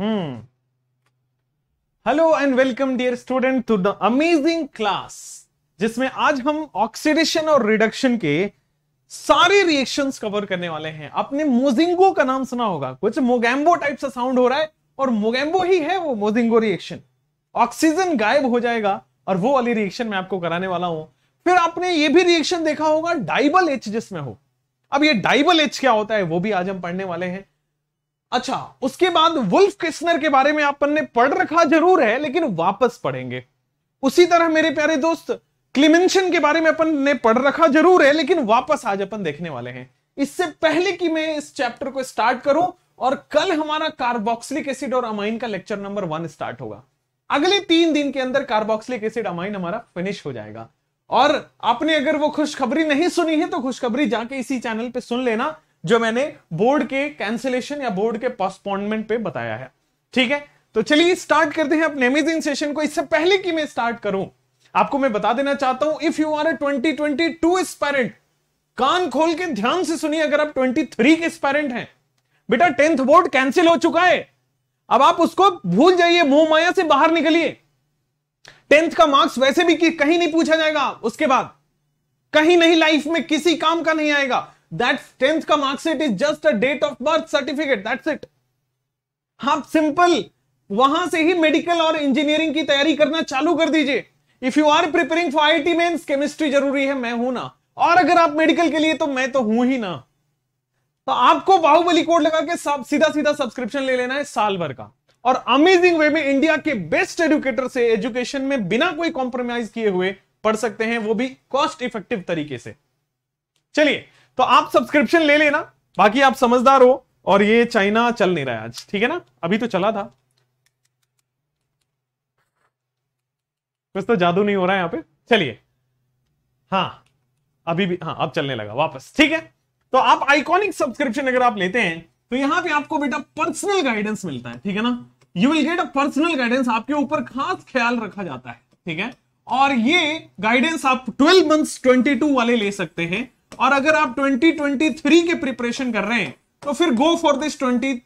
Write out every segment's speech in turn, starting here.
Hmm hello and welcome dear student to the amazing class जिसमें आज हम oxidation और रिडक्शन के सारे रिएक्शंस कवर करने वाले हैं आपने मोजिंगो का नाम सुना होगा कुछ मोगैम्बो टाइप सा साउंड हो रहा है और मोगैम्बो ही है वो मोजिंगो रिएक्शन ऑक्सीजन गायब हो जाएगा और वो वाली रिएक्शन मैं आपको कराने वाला हूं फिर आपने ये भी रिएक्शन देखा होगा डाइबल एच जिसमें हो अब ये डाइबल एच क्या होता है वो भी आज हम पढ़ने वाले हैं अच्छा उसके बाद वुल्फ किस्नर के बारे में अपन ने पढ़ रखा जरूर है लेकिन वापस पढ़ेंगे उसी तरह मेरे प्यारे दोस्त क्लिमेंशन के बारे में अपन ने पढ़ रखा जरूर है लेकिन वापस आज अपन देखने वाले हैं इससे पहले कि मैं इस चैप्टर को स्टार्ट करूं और कल हमारा कार्बोक्सिलिक एसिड और अमाइन का लेक्चर नंबर वन स्टार्ट होगा अगले तीन दिन के अंदर कार्बोक्सिलिक एसिड अमाइन हमारा फिनिश हो जाएगा और आपने अगर वो खुशखबरी नहीं सुनी है तो खुशखबरी जाके इसी चैनल पे सुन लेना जो मैंने बोर्ड के कैंसिलेशन या बोर्ड के पोस्टपोनमेंट पे बताया है ठीक है तो चलिए स्टार्ट करते हैं अपने अमेजिंग सेशन को इससे पहले कि मैं स्टार्ट करूं आपको मैं बता देना चाहता हूं if you are twenty two aspirant कान खोल के ध्यान से सुनिए अगर आप ट्वेंटी थ्री के स्पेरेंट हैं बेटा टेंथ बोर्ड कैंसिल हो चुका है अब आप उसको भूल जाइए मोह माया से बाहर निकलिए टेंथ का मार्क्स वैसे भी कहीं नहीं पूछा जाएगा उसके बाद कहीं नहीं लाइफ में किसी काम का नहीं आएगा दैट 10th का marksheet is just a date of birth certificate that's it आप सिंपल वहां से ही मेडिकल और इंजीनियरिंग की तैयारी करना चालू कर दीजिए if you are preparing for I T mains chemistry जरूरी है मैं हूं ना और अगर आप मेडिकल के लिए तो मैं तो हूं ही ना तो आपको बाहुबली कोड लगा के सब सीधा सीधा सब्सक्रिप्शन ले लेना है साल भर का और अमेजिंग वे में इंडिया के बेस्ट एडुकेटर से एजुकेशन में बिना कोई कॉम्प्रोमाइज किए हुए पढ़ सकते हैं वो भी कॉस्ट इफेक्टिव तरीके से चलिए तो आप सब्सक्रिप्शन ले लेना बाकी आप समझदार हो और ये चाइना चल नहीं रहा है आज ठीक है ना अभी तो चला था कुछ तो जादू नहीं हो रहा है यहां पे चलिए हाँ अभी भी हाँ अब चलने लगा वापस ठीक है तो आप आइकॉनिक सब्सक्रिप्शन अगर आप लेते हैं तो यहां पे आपको बेटा पर्सनल गाइडेंस मिलता है ठीक है ना you will get a personal guidance आपके ऊपर खास ख्याल रखा जाता है ठीक है और ये गाइडेंस आप 12 मंथ्स 22 वाले ले सकते हैं और अगर आप 2023 के प्रिपरेशन कर रहे हैं तो फिर go for this 24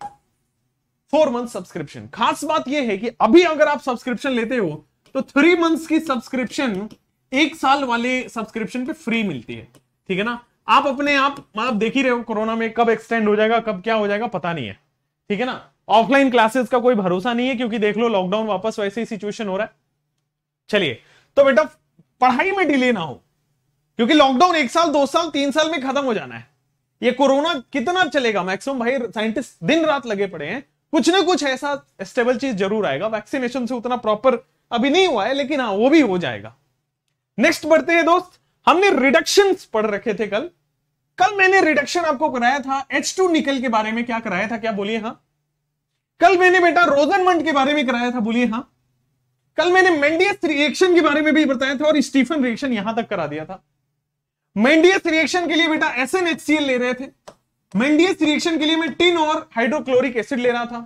four month subscription खास बात यह है कि अभी अगर आप सब्सक्रिप्शन लेते हो तो थ्री मंथ्स की सब्सक्रिप्शन एक साल वाले सब्सक्रिप्शन पे फ्री मिलती है ठीक है ना आप अपने आप मतलब देख ही रहे हो कोरोना में कब एक्सटेंड हो जाएगा कब क्या हो जाएगा पता नहीं है ठीक है ना ऑफलाइन क्लासेस का कोई भरोसा नहीं है क्योंकि देख लो लॉकडाउन वापस वैसे ही सिचुएशन हो रहा है चलिए तो बेटा पढ़ाई में डिले ना हो क्योंकि लॉकडाउन एक साल दो साल तीन साल में खत्म हो जाना है ये कोरोना कितना चलेगा मैक्सिमम भाई साइंटिस्ट दिन रात लगे पड़े हैं कुछ ना कुछ ऐसा स्टेबल चीज जरूर आएगा वैक्सीनेशन से उतना प्रॉपर अभी नहीं हुआ है लेकिन हाँ वो भी हो जाएगा नेक्स्ट बढ़ते हैं दोस्त हमने रिडक्शन पढ़ रखे थे कल कल मैंने रिडक्शन आपको कराया था एच टू निकल के बारे में क्या कराया था क्या बोलिए हाँ कल मैंने बेटा मंड के बारे में कराया था बोलिए हाँ कल मैंने मेंडियस रिएक्शन के बारे में भी बताया था और स्टीफन रिएक्शन यहां तक करा दिया था मेंडियस रिएक्शन के लिए बेटा S N H C L ले रहे थे मेंडियस रिएक्शन के लिए मैं टिन और हाइड्रोक्लोरिक एसिड ले रहा था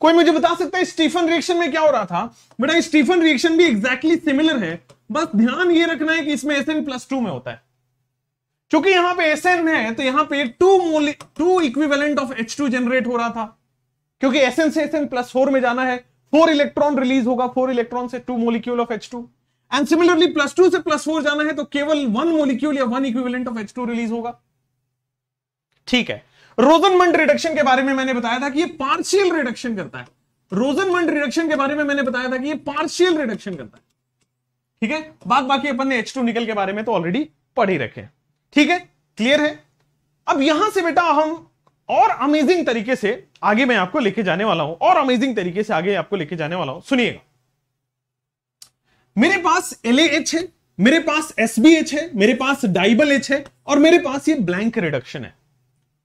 कोई मुझे बता सकता है स्टीफन रिएक्शन में क्या हो रहा था बेटा स्टीफन रिएक्शन भी एग्जैक्टली exactly सिमिलर है बस ध्यान ये रखना है कि इसमें एस एन प्लस टू में होता है क्योंकि यहां पे एस एन है तो यहां पे two mole two equivalent of H two generate हो रहा था क्योंकि एस एन से एस एन प्लस फोर में जाना है फोर इलेक्ट्रॉन रिलीज होगा फोर इलेक्ट्रॉन से two molecule of H two and similarly plus two से प्लस फोर जाना है तो केवल वन मोलिक्यूल या one equivalent of H two release होगा ठीक है रोजनमंड रिडक्शन के बारे में मैंने बताया था कि ये पार्शियल रिडक्शन करता है रोजनमंड रिडक्शन के बारे में मैंने बताया था कि ये पार्शियल रिडक्शन करता है ठीक है बात बाकी अपन ने एच टू निकल के बारे में तो ऑलरेडी पढ़ ही रखे ठीक है क्लियर है अब यहां से बेटा हम और अमेजिंग तरीके से आगे मैं आपको लेके जाने वाला हूं और अमेजिंग तरीके से आगे आपको लेके जाने वाला हूं सुनिएगा मेरे पास एल है मेरे पास एस है मेरे पास डाइबल एच है और मेरे पास ये ब्लैंक रिडक्शन है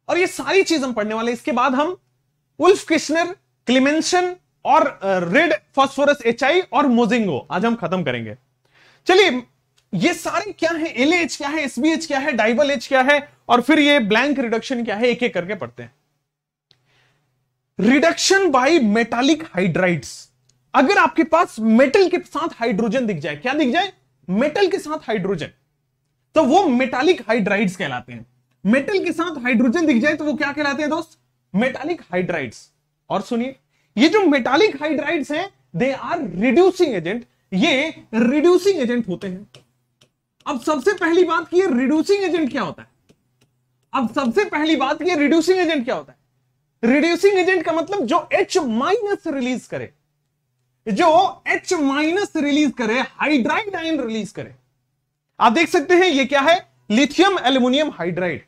और ये सारी चीज हम पढ़ने वाले इसके बाद हम उल्फ किश्नर क्लिमेंशन और रेड फॉस्फोरस एच और मोजिंगो आज हम खत्म करेंगे चलिए ये सारे क्या है एल क्या है एस क्या है डाइबल एच क्या है और फिर ये ब्लैंक रिडक्शन क्या है एक एक करके पढ़ते हैं रिडक्शन बाय मेटालिक हाइड्राइड्स अगर आपके पास मेटल के साथ हाइड्रोजन दिख जाए क्या दिख जाए मेटल के साथ हाइड्रोजन तो वो मेटालिक हाइड्राइड्स कहलाते हैं मेटल के साथ हाइड्रोजन दिख जाए तो वो क्या कहलाते हैं दोस्त मेटालिक हाइड्राइड्स और सुनिए ये जो मेटालिक हाइड्राइड्स हैं दे आर रिड्यूसिंग एजेंट ये रिड्यूसिंग एजेंट होते हैं अब सबसे पहली बात की रिड्यूसिंग एजेंट क्या होता है अब सबसे पहली बात की रिड्यूसिंग एजेंट क्या होता है रिड्यूसिंग एजेंट का मतलब जो एच माइनस रिलीज करे जो H माइनस रिलीज करे हाइड्राइड आयन रिलीज करे आप देख सकते हैं ये क्या है लिथियम एल्यूमिनियम हाइड्राइड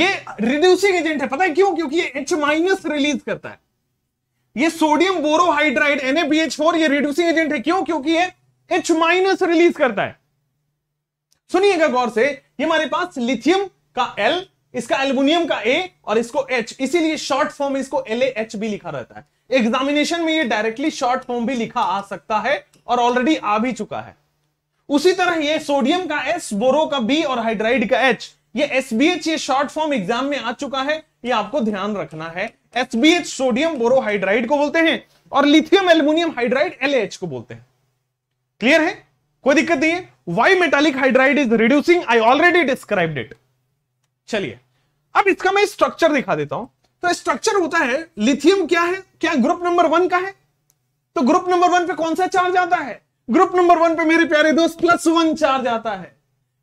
ये रिड्यूसिंग एजेंट है पता है क्यों क्योंकि ये एच माइनस रिलीज करता है ये सोडियम बोरोहाइड्राइड NaBH4 ये रिड्यूसिंग एजेंट है क्यों क्योंकि ये एच माइनस रिलीज करता है सुनिएगा गौर से ये हमारे पास लिथियम का एल इसका एल्यूमिनियम का ए और इसको एच इसीलिए शॉर्ट फॉर्म इसको एच भी लिखा रहता है एग्जामिनेशन में ये डायरेक्टली शॉर्ट फॉर्म भी लिखा आ सकता है और ऑलरेडी आ भी चुका है उसी तरह ये सोडियम का एस बोरो का बी और हाइड्राइड का एच ये एसबीएच ये शॉर्ट फॉर्म एग्जाम में आ चुका है ये आपको ध्यान रखना है एसबीएच सोडियम बोरोहाइड्राइड को बोलते हैं और लिथियम एल्यूमिनियम हाइड्राइड एलएच को बोलते हैं क्लियर है कोई दिक्कत नहीं है why metallic hydride is reducing I already described it चलिए अब इसका मैं स्ट्रक्चर दिखा देता हूं तो स्ट्रक्चर होता है लिथियम क्या है क्या ग्रुप नंबर वन का है तो ग्रुप नंबर वन पे कौन सा चार्ज आता है ग्रुप नंबर वन पे मेरे प्यारे दोस्त प्लस वन चार्ज आता है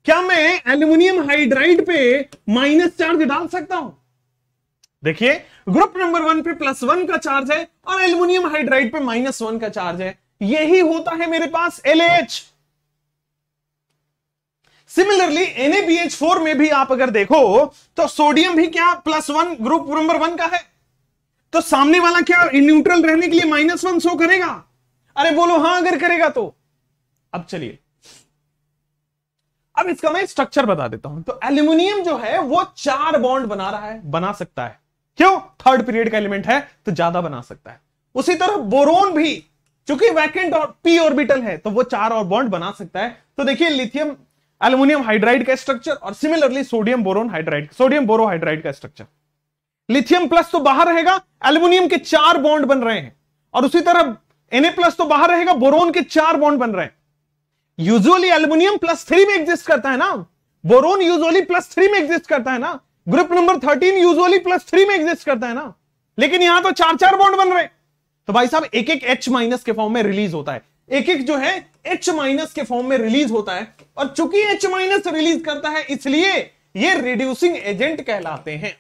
क्या मैं एल्यूमिनियम हाइड्राइड पे माइनस चार्ज डाल सकता हूं देखिए ग्रुप नंबर वन पे प्लस वन का चार्ज है और एल्यूमिनियम हाइड्राइड पे माइनस वन का चार्ज है यही होता है मेरे पास एलएच सिमिलरली NaBH4 में भी आप अगर देखो तो सोडियम भी क्या plus one group number one का है तो सामने वाला क्या न्यूट्रल रहने के लिए माइनस वन शो करेगा अरे बोलो हां अगर करेगा तो अब चलिए अब इसका मैं स्ट्रक्चर बता देता हूं तो एल्यूमिनियम जो है वो चार बॉन्ड बना रहा है बना सकता है क्यों थर्ड पीरियड का एलिमेंट है तो ज्यादा बना सकता है उसी तरह बोरोन भी चूंकि वैकेंट और पी ऑर्बिटल है तो वो चार और बॉन्ड बना सकता है तो देखिए लिथियम एल्यूमिनियम हाइड्राइड का स्ट्रक्चर और similarly sodium boron hydride sodium borohydride का स्ट्रक्चर लिथियम प्लस तो बाहर रहेगा एल्यूमिनियम के चार बॉन्ड बन रहे हैं और उसी तरह एनए प्लस तो बाहर रहेगा बोरोन के चार बॉन्ड बन रहे हैं यूजुअली एल्यूमिनियम प्लस थ्री में एग्जिस्ट करता है ना बोरोन यूजुअली प्लस थ्री में एग्जिस्ट करता है ना group number thirteen usually plus three में एग्जिस्ट करता है ना लेकिन यहां तो चार चार बॉन्ड बन रहे तो भाई साहब एक एक एच माइनस के फॉर्म में रिलीज होता है एक एक जो है एच माइनस के फॉर्म में रिलीज होता है और चूंकि एच माइनस रिलीज करता है इसलिए ये रिड्यूसिंग एजेंट कहलाते हैं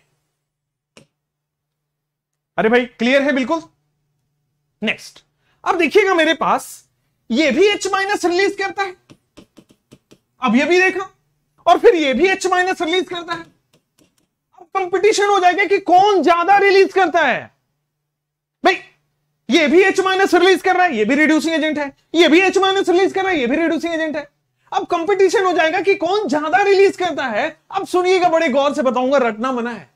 अरे भाई क्लियर है बिल्कुल नेक्स्ट अब देखिएगा मेरे पास ये भी एच माइनस रिलीज करता है अब ये भी देखा और फिर ये भी एच माइनस रिलीज करता है अब कंपटीशन हो जाएगा कि कौन ज्यादा रिलीज करता है भाई ये भी एच माइनस रिलीज कर रहा है ये भी रिड्यूसिंग एजेंट है ये भी एच माइनस रिलीज कर रहा है ये भी रिड्यूसिंग एजेंट है अब कंपटीशन हो जाएगा कि कौन ज्यादा रिलीज करता है अब सुनिएगा बड़े गौर से बताऊंगा रटना मना है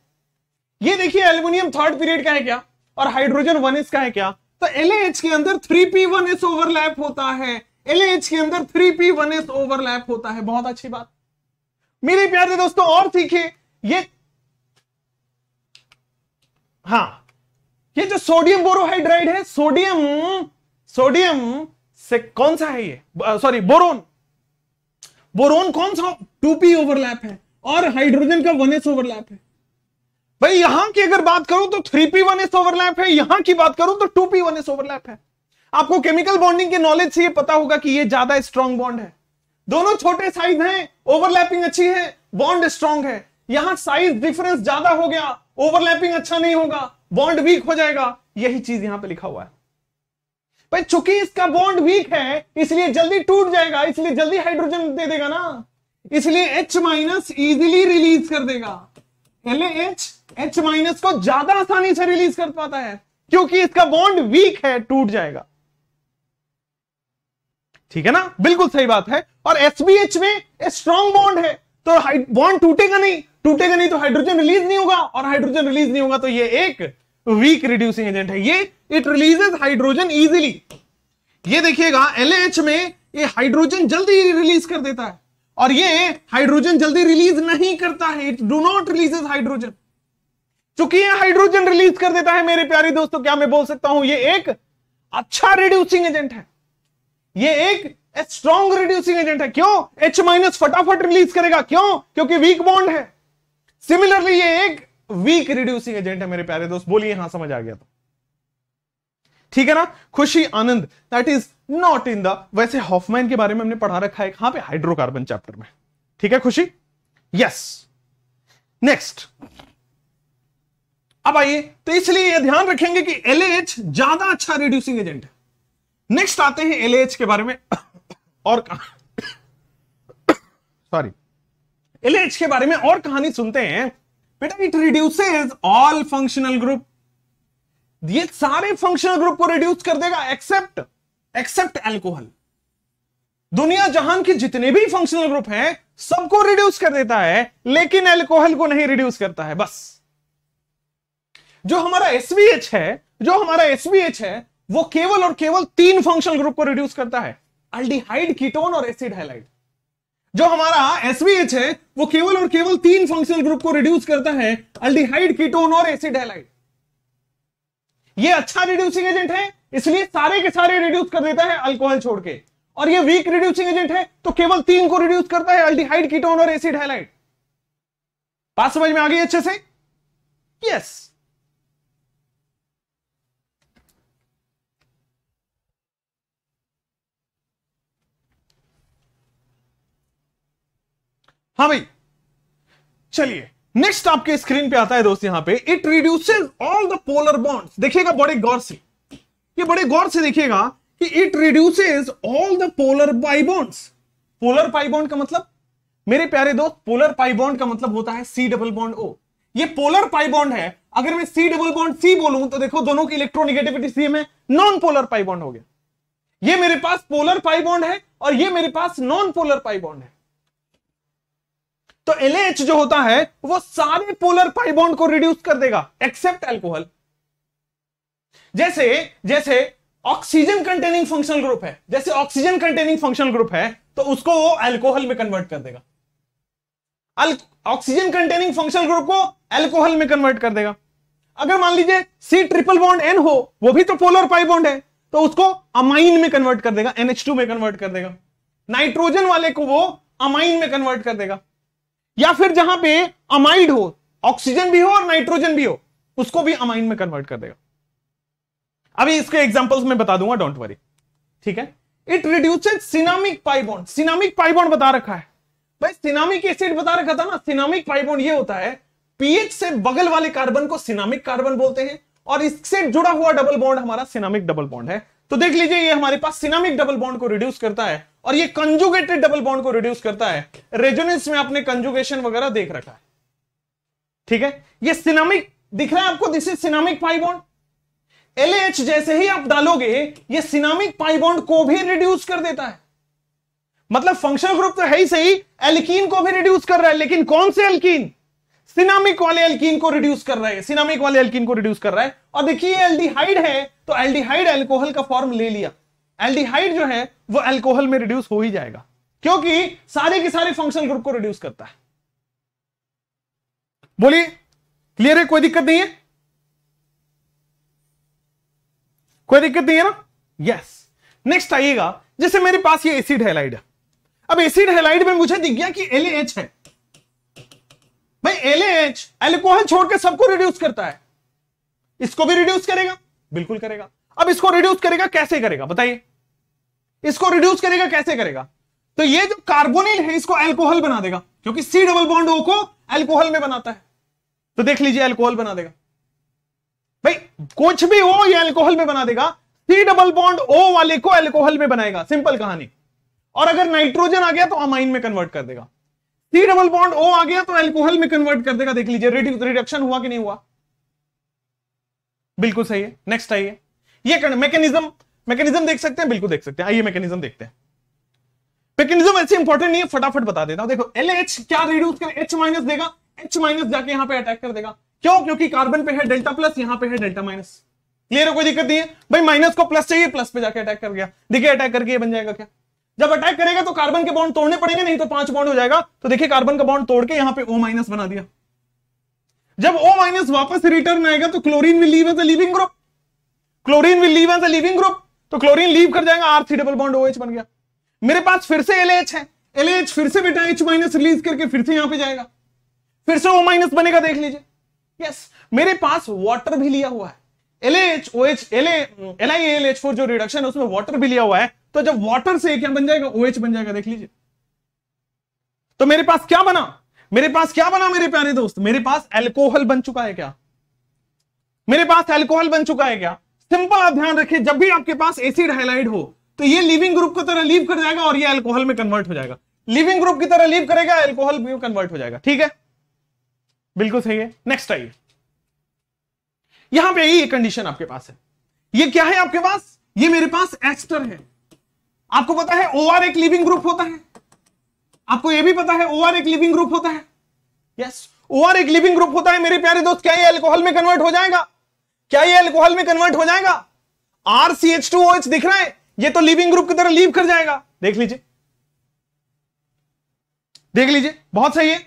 ये देखिए एल्यूमिनियम थर्ड पीरियड का है क्या और हाइड्रोजन वन एस का है क्या तो एलएच के अंदर three P one S overlap होता है एलएच के अंदर three P one S overlap होता है बहुत अच्छी बात मेरे प्यारे दोस्तों और सीखे ये हाँ ये जो सोडियम बोरोहाइड्राइड है सोडियम सोडियम से कौन सा है ये सॉरी बोरोन बोरोन कौन सा टू पी ओवरलैप है और हाइड्रोजन का वन एस ओवरलैप है भाई यहां की अगर बात करूं तो three P one S overlap है यहां की बात करूं तो two P one S overlap है आपको केमिकल बॉन्डिंग के नॉलेज से ये पता होगा कि ये ज्यादा स्ट्रॉन्ग बॉन्ड है दोनों छोटे साइज हैं ओवरलैपिंग अच्छी है बॉन्ड स्ट्रॉन्ग है यहां साइज डिफरेंस ज्यादा हो गया ओवरलैपिंग अच्छा नहीं होगा बॉन्ड वीक हो जाएगा यही चीज यहां पे लिखा हुआ है भाई चूंकि इसका बॉन्ड वीक है इसलिए जल्दी टूट जाएगा इसलिए जल्दी हाइड्रोजन दे देगा ना इसलिए H माइनस इजिली रिलीज कर देगा एल एच एच माइनस को ज्यादा आसानी से रिलीज कर पाता है क्योंकि इसका बॉन्ड वीक है टूट जाएगा ठीक है ना बिल्कुल सही बात है और एसबीएच में स्ट्रॉन्ग बॉन्ड है तो बॉन्ड टूटेगा नहीं टूटेगा नहीं तो हाइड्रोजन रिलीज नहीं होगा और हाइड्रोजन रिलीज नहीं होगा तो ये एक वीक रिड्यूसिंग एजेंट है ये इट रिलीजेज हाइड्रोजन इजिली ये देखिएगा एलएच में ये हाइड्रोजन जल्दी रिलीज कर देता है और ये हाइड्रोजन जल्दी रिलीज नहीं करता है it do not releases hydrogen चूंकि ये हाइड्रोजन रिलीज कर देता है मेरे प्यारे दोस्तों क्या मैं बोल सकता हूं ये एक अच्छा रिड्यूसिंग एजेंट है ये एक स्ट्रॉन्ग रिड्यूसिंग एजेंट है क्यों एच माइनस फटाफट रिलीज करेगा क्यों क्योंकि वीक बॉन्ड है सिमिलरली ये एक वीक रिड्यूसिंग एजेंट है मेरे प्यारे दोस्त बोलिए हाँ समझ आ गया तो ठीक है ना Khushi Anand that is not in the वैसे हॉफमैन के बारे में हमने पढ़ा रखा है कहां पे हाइड्रोकार्बन चैप्टर में ठीक है खुशी यस नेक्स्ट अब आइए तो इसलिए ये ध्यान रखेंगे कि एलएच ज्यादा अच्छा रिड्यूसिंग एजेंट है नेक्स्ट आते हैं एलएच के बारे में और सॉरी एलएच के बारे में और कहानी सुनते हैं बेटा it reduces all functional group ये सारे फंक्शनल ग्रुप को रिड्यूस कर देगा एक्सेप्ट एक्सेप्ट एल्कोहल दुनिया जहां के जितने भी फंक्शनल ग्रुप हैं सबको रिड्यूस कर देता है लेकिन एल्कोहल को नहीं रिड्यूस करता है बस जो हमारा एसवीएच है जो हमारा एसवीएच है वो केवल और केवल तीन फंक्शनल ग्रुप को रिड्यूस करता है अल्डिहाइड कीटोन और एसिड हैलाइड जो हमारा एसवीएच है वो केवल और केवल तीन फंक्शनल ग्रुप को रिड्यूस करता है अल्डिहाइड कीटोन और एसिड हेलाइड ये अच्छा रिड्यूसिंग एजेंट है इसलिए सारे के सारे रिड्यूस कर देता है अल्कोहल छोड़ के और ये वीक रिड्यूसिंग एजेंट है तो केवल तीन को रिड्यूस करता है अल्डिहाइड कीटोन और एसिड हेलाइड बात समझ में आ गई अच्छे से यस yes. हाँ भाई चलिए नेक्स्ट आपके स्क्रीन पे आता है दोस्त यहां पे it reduces all the polar bonds देखिएगा बड़े गौर से ये बड़े गौर से देखिएगा कि it reduces all the polar pi bonds polar pi bond का मतलब मेरे प्यारे दोस्त पोलर पाइबॉन्ड का मतलब होता है सी डबल बॉन्ड ओ ये पोलर पाइबॉन्ड है अगर मैं सी डबल बॉन्ड सी बोलूं तो देखो दोनों की इलेक्ट्रोनिगेटिविटी सी में नॉन पोलर पाइबॉन्ड हो गया ये मेरे पास पोलर पाइबॉन्ड है और ये मेरे पास नॉन पोलर पाइबॉन्ड है तो एलएच जो होता है वो सारे पोलर पाइबॉन्ड को रिड्यूस कर देगा एक्सेप्ट एल्कोहल जैसे जैसे ऑक्सीजन कंटेनिंग फंक्शनल ग्रुप है जैसे ऑक्सीजन कंटेनिंग फंक्शनल ग्रुप है तो उसको वो एल्कोहल में कन्वर्ट कर देगा ऑक्सीजन कंटेनिंग फंक्शनल ग्रुप को एल्कोहल में कन्वर्ट कर देगा अगर मान लीजिए सी ट्रिपल बॉन्ड एन हो वो भी तो पोलर पाई बॉन्ड है तो उसको अमाइन में कन्वर्ट कर देगा एनएच में कन्वर्ट कर देगा नाइट्रोजन वाले को वो अमाइन में कन्वर्ट कर देगा या फिर जहां पे अमाइड हो ऑक्सीजन भी हो और नाइट्रोजन भी हो उसको भी अमाइन में कन्वर्ट कर देगा अभी इसके एग्जांपल्स में बता दूंगा डोंट वरी ठीक है it reduces cinnamic pi bond cinnamic pi bond बता रखा है भाई सिनामिक एसिड बता रखा था ना सिनामिक पाइबोंड ये होता है पीएच से बगल वाले कार्बन को सिनामिक कार्बन बोलते हैं और इससे जुड़ा हुआ डबल बॉन्ड हमारा सिनामिक डबल बॉन्ड है तो देख लीजिए ये हमारे पास सिनामिक डबल बॉन्ड को रिड्यूस करता है और ये कंजुगेटेड डबल बॉन्ड को रिड्यूस करता है रेजोनेंस में आपने कंजुगेशन वगैरह देख रखा है ठीक है ये सिनामिक दिख रहा है आपको this is cinnamic pi bond LH जैसे ही आप डालोगे ये सिनामिक पाई बॉन्ड को भी रिड्यूस कर देता है मतलब फंक्शनल ग्रुप तो है ही सही एल्कीन को भी रिड्यूस कर रहा है लेकिन कौन से एल्कीन सिनामिक वाले एल्कीन को रिड्यूस कर रहा है सिनामिक वाले एल्कीन को रिड्यूस कर रहा है और देखिए एल्डिहाइड है तो एल्डिहाइड एल्कोहल का फॉर्म ले लिया एल्डिहाइड जो है वो एल्कोहल में रिड्यूस हो ही जाएगा क्योंकि सारे के सारे फंक्शनल ग्रुप को रिड्यूस करता है बोलिए क्लियर है कोई दिक्कत नहीं है कोई दिक्कत नहीं है ना यस नेक्स्ट आइएगा जैसे मेरे पास ये एसिड हेलाइड है अब एसिड हेलाइड में मुझे दिख गया कि एल है भाई एल एल्कोहल छोड़कर सबको रिड्यूस करता है इसको भी रिड्यूस करेगा बिल्कुल करेगा अब इसको रिड्यूस करेगा कैसे करेगा बताइए इसको रिड्यूस करेगा कैसे करेगा तो ये जो कार्बोनिल है इसको एल्कोहल बना देगा क्योंकि सी डबल बॉन्ड ओ को एल्कोहल में बनाता है तो देख लीजिए एल्कोहल बना देगा भाई कुछ भी हो ये एल्कोहल में बना देगा सी डबल बॉन्ड ओ वाले को एल्कोहल में बनाएगा सिंपल कहानी और अगर नाइट्रोजन आ गया तो अमाइन में कन्वर्ट कर देगा सी डबल बॉन्ड ओ आ गया तो एल्कोहल में कन्वर्ट कर देगा देख लीजिए रिडक्शन हुआ कि नहीं हुआ बिल्कुल सही है नेक्स्ट आइए ये मैकेनिज्म मैकेनिज्म देख सकते हैं बिल्कुल देख सकते हैं आइए मैकेनिज्म देखते हैं मैकेनिज्म ऐसे इंपॉर्टेंट नहीं है फटाफट बता देता हूं देखो एल एच क्या रिड्यूस कर एच माइनस देगा एच माइनस जाके यहां पर अटैक कर देगा क्यों क्योंकि कार्बन पे है डेल्टा प्लस यहां पे है डेल्टा माइनस क्लियर है कोई दिक्कत नहीं है भाई माइनस को प्लस चाहिए प्लस पे जाके अटैक कर गया देखिए अटैक करके ये बन जाएगा क्या जब अटैक करेगा तो कार्बन के बॉन्ड तोड़ने पड़ेंगे नहीं तो पांच बॉन्ड हो जाएगा तो देखिए कार्बन का बॉन्ड तोड़ के यहां पे ओ माइनस बना दिया जब ओ माइनस वापस रिटर्न आएगा तो chlorine will leave as a leaving group chlorine will leave as a leaving group तो क्लोरीन लीव कर जाएगा R three double bond OH बन गया मेरे पास फिर से LH है LH फिर से बेटा एच माइनस रिलीज करके फिर से यहां पे जाएगा फिर से ओ माइनस बनेगा देख लीजिए यस मेरे पास वाटर भी लिया हुआ है LH OH LA LiAlH4 जो रिडक्शन है उसमें वाटर भी लिया हुआ है तो जब वाटर से क्या बन जाएगा OH बन जाएगा देख लीजिए तो मेरे पास क्या बना मेरे पास क्या बना मेरे प्यारे दोस्त मेरे पास एल्कोहल बन चुका है क्या मेरे पास एल्कोहल बन चुका है क्या सिंपल आप ध्यान रखिए जब भी आपके पास एसिड हाइलाइड हो तो ये लिविंग ग्रुप की तरह लीव कर जाएगा और ये अल्कोहल में कन्वर्ट हो जाएगा लिविंग ग्रुप की तरह लीव करेगा अल्कोहल में कन्वर्ट हो जाएगा ठीक है बिल्कुल सही है नेक्स्ट आइए यहां पर यही कंडीशन आपके पास है ये क्या है आपके पास ये मेरे पास एस्टर है आपको पता है ओआर एक लिविंग ग्रुप होता है आपको ये भी पता है ओआर एक लिविंग ग्रुप होता है यस yes. ओआर एक लिविंग ग्रुप होता है मेरे प्यारे दोस्त क्या ये अल्कोहल में कन्वर्ट हो जाएगा क्या ये एल्कोहल में कन्वर्ट हो जाएगा R C H two O H दिख रहा है ये तो लिविंग ग्रुप की तरह लीव कर जाएगा देख लीजिए देख लीजिए बहुत सही है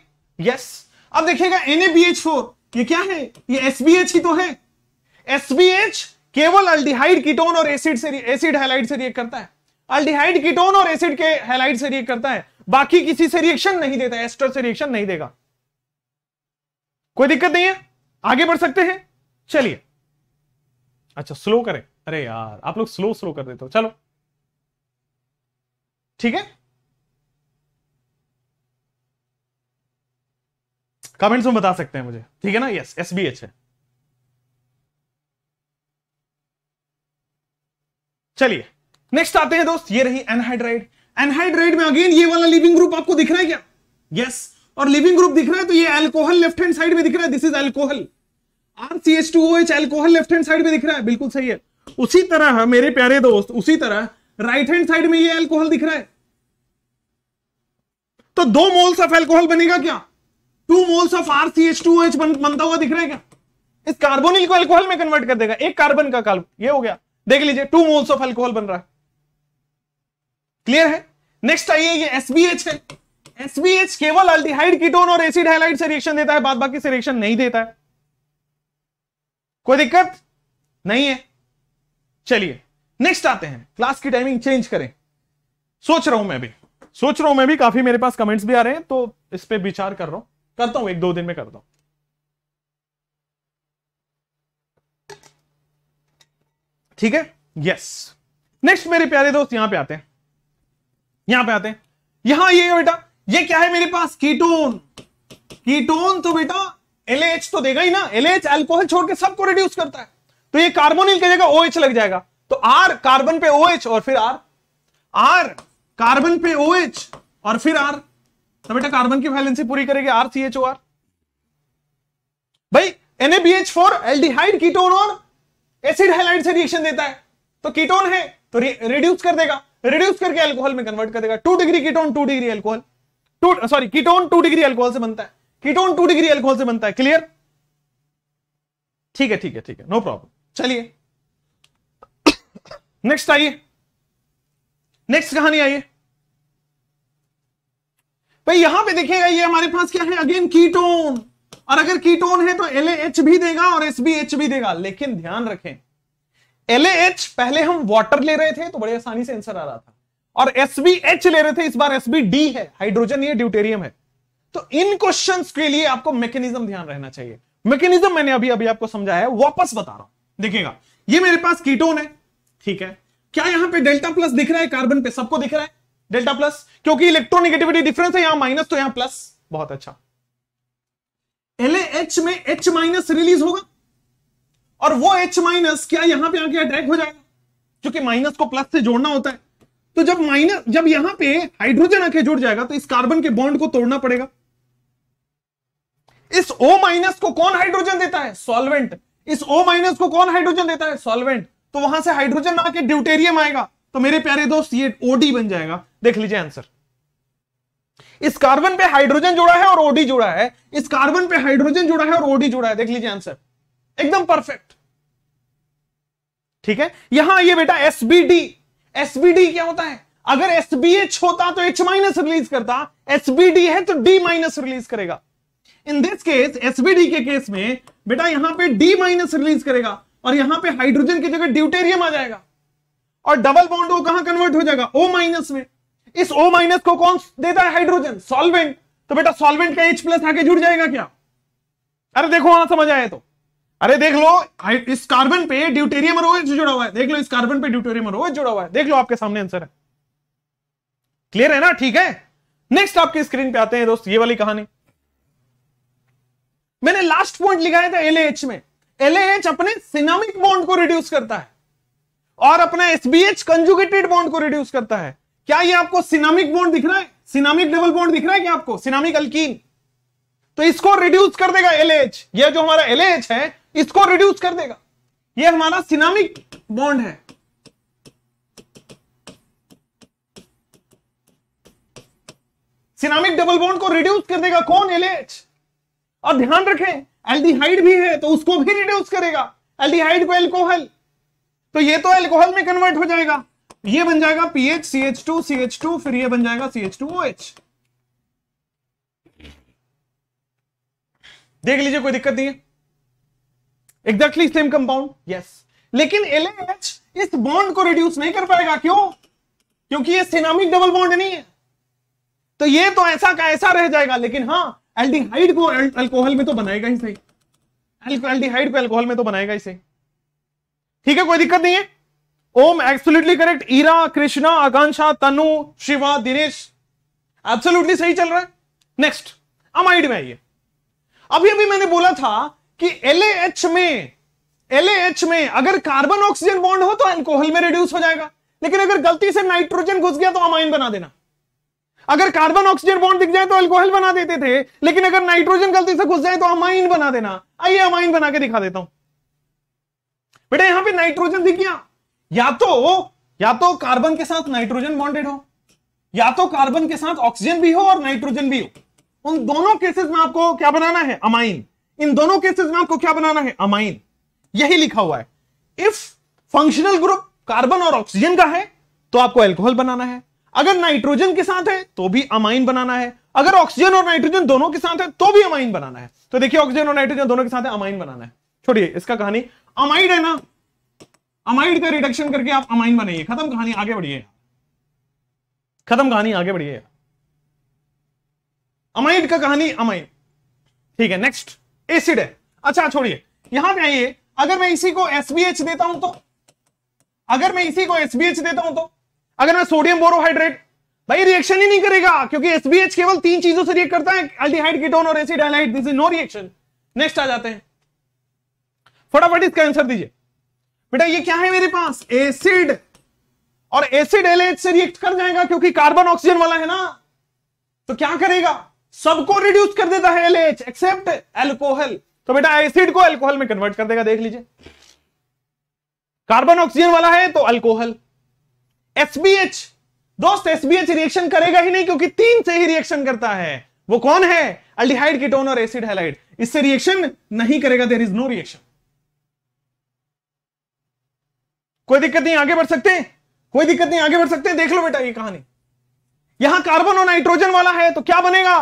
यस अब देखिएगा एनएबीएच फोर ये क्या है ये एसबीएच ही तो है एसबीएच केवल अल्डिहाइड कीटोन और एसिड से एसिड हेलाइड से रिएक्ट करता है अल्डिहाइड कीटोन और एसिड के हेलाइड से रिएक्ट करता है बाकी किसी से रिएक्शन नहीं देता एस्टर से रिएक्शन नहीं देगा कोई दिक्कत नहीं है आगे बढ़ सकते हैं चलिए अच्छा स्लो करें अरे यार आप लोग स्लो स्लो कर देते हो चलो ठीक है कमेंट्स में बता सकते हैं मुझे ठीक है ना यस एस बी एच है चलिए नेक्स्ट आते हैं दोस्त ये रही एनहाइड्राइड एनहाइड्राइड में अगेन ये वाला लिविंग ग्रुप आपको दिख रहा है क्या यस yes. और लिविंग ग्रुप दिख रहा है तो ये अल्कोहल लेफ्ट हैंड साइड में दिख रहा है this is alcohol RCH2OH alcohol left hand side में दिख रहा है बिल्कुल सही है उसी तरह हाँ, मेरे प्यारे दोस्त उसी तरह राइट हैंड साइड में ये अल्कोहल दिख रहा है तो दो मोल्स ऑफ अल्कोहल बनेगा क्या टू मोल्स ऑफ RCH2OH बन, बनता हुआ दिख रहा है क्या इस कार्बोनिल को अल्कोहल में कन्वर्ट कर देगा एक कार्बन का कार्बन ये हो गया देख लीजिए टू मोल्स ऑफ अल्कोहल बन रहा है क्लियर है नेक्स्ट आइए ये एसबीएच है एसबीएच केवल अल्डिहाइड कीटोन और एसिड हैलाइड से रिएक्शन देता है बाद बाकी से रिएक्शन नहीं देता है कोई दिक्कत नहीं है चलिए नेक्स्ट आते हैं क्लास की टाइमिंग चेंज करें सोच रहा हूं मैं भी सोच रहा हूं मैं भी काफी मेरे पास कमेंट्स भी आ रहे हैं तो इस पर विचार कर रहा हूं करता हूं एक दो दिन में करता हूं ठीक है यस नेक्स्ट मेरे प्यारे दोस्त यहां पे आते हैं यहां पे आते हैं यहां ये बेटा ये क्या है मेरे पास कीटोन कीटोन तो बेटा एलएच तो देगा ही ना एलएच अल्कोहल छोड़ के सबको रिड्यूस करता है तो ये कार्बोनिल की जगह ओएच लग जाएगा तो आर कार्बन पे ओएच और फिर आर आर कार्बन पे ओएच और फिर आर तो बेटा कार्बन की वैलेंसी पूरी करेगी R C H O R भाई एनएबीएच फोर एल्डिहाइड कीटोन और एसिड हाइलाइड से रिएक्शन देता है तो कीटोन है तो रिड्यूस कर देगा रिड्यूस करके अल्कोहल में कन्वर्ट कर देगा two degree ketone two degree alcohol to sorry ketone two degree alcohol से बनता है कीटोन टू डिग्री एल्कोहल से बनता है क्लियर ठीक है ठीक है ठीक है नो प्रॉब्लम चलिए नेक्स्ट आइए नेक्स्ट कहानी आइए भाई यहां पे देखिएगा ये हमारे पास क्या है अगेन कीटोन और अगर कीटोन है तो एल एच भी देगा और एस बी एच भी देगा लेकिन ध्यान रखें एल एच पहले हम वाटर ले रहे थे तो बड़े आसानी से आंसर आ रहा था और एस बी एच ले रहे थे इस बार एस बी डी है हाइड्रोजन ये ड्यूटेरियम है तो इन क्वेश्चन के लिए आपको मैकेनिज्म ध्यान रहना चाहिए मैकेनिज्म मैंने अभी अभी आपको समझाया है वापस बता रहा हूं देखिएगा ये मेरे पास कीटोन है ठीक है क्या यहां पे डेल्टा प्लस दिख रहा है कार्बन पे सबको दिख रहा है डेल्टा प्लस क्योंकि इलेक्ट्रोनिगेटिविटी डिफरेंस है यहां माइनस तो यहां प्लस बहुत अच्छा एलएच में एच माइनस रिलीज होगा और वो एच माइनस क्या यहां पर आके अटैक हो जाएगा क्योंकि माइनस को प्लस से जोड़ना होता है तो जब माइनस जब यहां पे हाइड्रोजन आके जुड़ जाएगा तो इस कार्बन के बॉन्ड को तोड़ना पड़ेगा इस O माइनस को कौन हाइड्रोजन देता है सॉल्वेंट इस O माइनस को कौन हाइड्रोजन देता है सॉल्वेंट तो वहां से हाइड्रोजन आके ड्यूटेरियम आएगा तो मेरे प्यारे दोस्त ये OD बन जाएगा देख लीजिए आंसर इस कार्बन पे हाइड्रोजन जुड़ा है और ओडी जुड़ा है इस कार्बन पे हाइड्रोजन जुड़ा है और ओडी जुड़ा है देख लीजिए आंसर एकदम परफेक्ट ठीक है यहां ये बेटा एसबीडी एसबीडी क्या होता है अगर एसबीएच होता तो एच माइनस रिलीज करता एसबीडी है तो डी माइनस रिलीज करेगा इन दिस केस एसबीडी के केस में बेटा यहां पे डी माइनस रिलीज करेगा और यहां पे हाइड्रोजन की जगह ड्यूटेरियम आ जाएगा और डबल बॉन्ड वो कहां कन्वर्ट हो जाएगा ओ माइनस में इस ओ माइनस को कौन देता है हाइड्रोजन सॉल्वेंट तो बेटा सॉल्वेंट का एच प्लस आके जुड़ जाएगा क्या अरे देखो वहां समझ आया तो अरे देख लो इस कार्बन पे ड्यूटेरियम और ओएच OH जुड़ा हुआ है देख लो इस कार्बन पे ड्यूटेरियम और ओएच OH जुड़ा हुआ है देख लो आपके सामने आंसर है क्लियर है ना ठीक है नेक्स्ट आपके स्क्रीन पे आते हैं दोस्त ये वाली कहानी मैंने लास्ट पॉइंट लिखाया था एलएएच में एलएएच अपने सिनामिक बॉन्ड को रिड्यूस करता है और अपना एसबीएच कंजुगेटेड बॉन्ड को रिड्यूस करता है क्या ये आपको सिनामिक बॉन्ड दिख रहा है सिनामिक डबल बॉन्ड दिख रहा है क्या आपको सिनामिक अल्कीन तो इसको रिड्यूस कर देगा एच यह जो हमारा एलएच है इसको रिड्यूस कर देगा यह हमारा सिनामिक बॉन्ड है सिनामिक डबल बॉन्ड को रिड्यूस कर देगा कौन एच और ध्यान रखें एल्डिहाइड भी है तो उसको भी रिड्यूस करेगा एल्डिहाइड को एल्कोहल तो ये तो एल्कोहल में कन्वर्ट हो जाएगा ये बन जाएगा PH C H two C H two फिर ये बन जाएगा C H two O H देख लीजिए कोई दिक्कत नहीं है एग्जैक्टली सेम कंपाउंड यस लेकिन एल इस बॉन्ड को रिड्यूस नहीं कर पाएगा क्यों क्योंकि ये सिनामिक डबल बॉन्ड नहीं है तो ये तो ऐसा का ऐसा रह जाएगा लेकिन हाँ एल्डिहाइड को अल्कोहल में तो बनाएगा ही सही एल्डिहाइड को अल्कोहल में तो बनाएगा ही सही ठीक है कोई दिक्कत नहीं है Om absolutely correct Ira Krishna Akanksha Tanu Shiva Dinesh absolutely सही चल रहा है नेक्स्ट अमाइड में आइए अभी अभी मैंने बोला था कि एलएएच में एलएएच में अगर कार्बन ऑक्सीजन बॉन्ड हो तो एल्कोहल में रिड्यूस हो जाएगा लेकिन अगर गलती से नाइट्रोजन घुस गया तो अमाइन बना देना अगर कार्बन ऑक्सीजन बॉन्ड दिख जाए तो अल्कोहल बना देते थे लेकिन अगर नाइट्रोजन गलती से घुस जाए तो अमाइन बना देना आइए अमाइन बना के दिखा देता हूं बेटा यहां पे नाइट्रोजन दिख गया या तो या तो कार्बन के साथ नाइट्रोजन बॉन्डेड हो या तो कार्बन के साथ ऑक्सीजन भी हो और नाइट्रोजन भी हो उन दोनों केसेस में आपको क्या बनाना है अमाइन इन दोनों केसेस में आपको क्या बनाना है अमाइन यही लिखा हुआ है इफ फंक्शनल ग्रुप कार्बन और ऑक्सीजन का है तो आपको एल्कोहल बनाना है अगर नाइट्रोजन के साथ है तो भी अमाइन बनाना है अगर ऑक्सीजन और नाइट्रोजन दोनों के साथ है तो भी अमाइन बनाना है तो देखिए ऑक्सीजन और नाइट्रोजन दोनों के साथ है अमाइन बनाना है छोड़िए इसका कहानी अमाइड है ना अमाइड का रिडक्शन करके आप अमाइन बनाइए खत्म कहानी आगे बढ़िए खत्म कहानी आगे बढ़िए अमाइड का कहानी अमाइन ठीक है नेक्स्ट एसिड है अच्छा छोड़िए यहां पे आइए अगर मैं इसी को एसबीएच देता हूं तो अगर मैं इसी को एसबीएच देता हूं तो अगर मैं सोडियम बोरोहाइड्रेट भाई रिएक्शन ही नहीं करेगा क्योंकि एसबीएच केवल तीन चीजों से रिएक्ट करता है अल्टीहाइड कीटोन और acid this is no reaction next आ जाते हैं फटाफट इसका आंसर दीजिए बेटा ये क्या है मेरे पास एसिड और एसिड एलएच से रिएक्ट कर जाएगा क्योंकि कार्बन ऑक्सीजन वाला है ना तो क्या करेगा सबको रिड्यूस कर देता है एलएच एक्सेप्ट एल्कोहल तो बेटा एसिड को एल्कोहल में कन्वर्ट कर देगा देख लीजिए कार्बन ऑक्सीजन वाला है तो अल्कोहल एसबीएच दोस्त एसबीएच रिएक्शन करेगा ही नहीं क्योंकि तीन से ही रिएक्शन करता है वो कौन है अल्डिहाइड कीटोन और एसिड हैलाइड इससे रिएक्शन नहीं करेगा देर इज नो रिएक्शन कोई दिक्कत नहीं आगे बढ़ सकते कोई दिक्कत नहीं आगे बढ़ सकते देख लो बेटा ये कहानी यहां कार्बन और नाइट्रोजन वाला है तो क्या बनेगा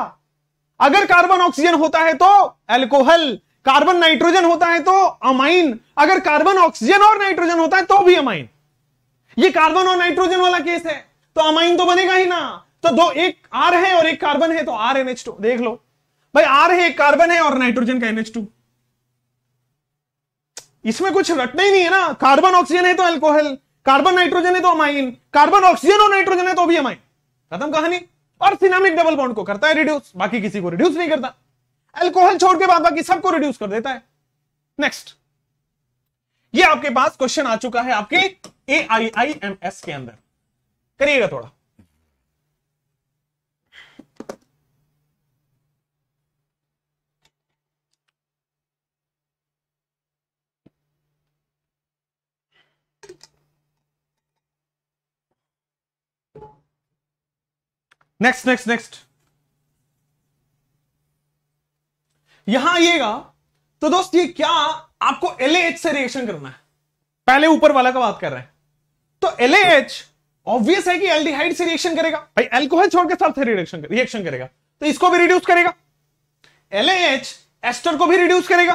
अगर कार्बन ऑक्सीजन होता है तो एल्कोहल कार्बन नाइट्रोजन होता है तो अमाइन अगर कार्बन ऑक्सीजन और नाइट्रोजन होता है तो भी अमाइन ये कार्बन और नाइट्रोजन वाला केस है तो अमाइन तो बनेगा ही ना तो दो एक आर है और एक कार्बन है तो आर एनएच टू देख लो भाई आर है एक कार्बन है और नाइट्रोजन का एनएच टू इसमें कुछ रटना ही नहीं है ना कार्बन ऑक्सीजन है तो एल्कोहल कार्बन नाइट्रोजन है तो अमाइन कार्बन ऑक्सीजन और नाइट्रोजन है तो भी अमाइन खत्म कहानी और सिनामिक डबल बॉन्ड को करता है रिड्यूस बाकी किसी को रिड्यूस नहीं करता एल्कोहल छोड़ के बाद बाकी सबको रिड्यूस कर देता है नेक्स्ट ये आपके पास क्वेश्चन आ चुका है आपके ए आई आई एम एस के अंदर करिएगा थोड़ा नेक्स्ट नेक्स्ट नेक्स्ट यहां आइएगा तो दोस्त ये क्या आपको एल से रिएक्शन करना है पहले ऊपर वाला का बात कर रहे हैं तो एल एच ऑब्वियस है कि एल्डिहाइड से रिएक्शन करेगा भाई एल्कोहल छोड़ के साथ रिएक्शन कर, रिएक्शन करेगा तो इसको भी रिड्यूस करेगा एल एस्टर को भी रिड्यूस करेगा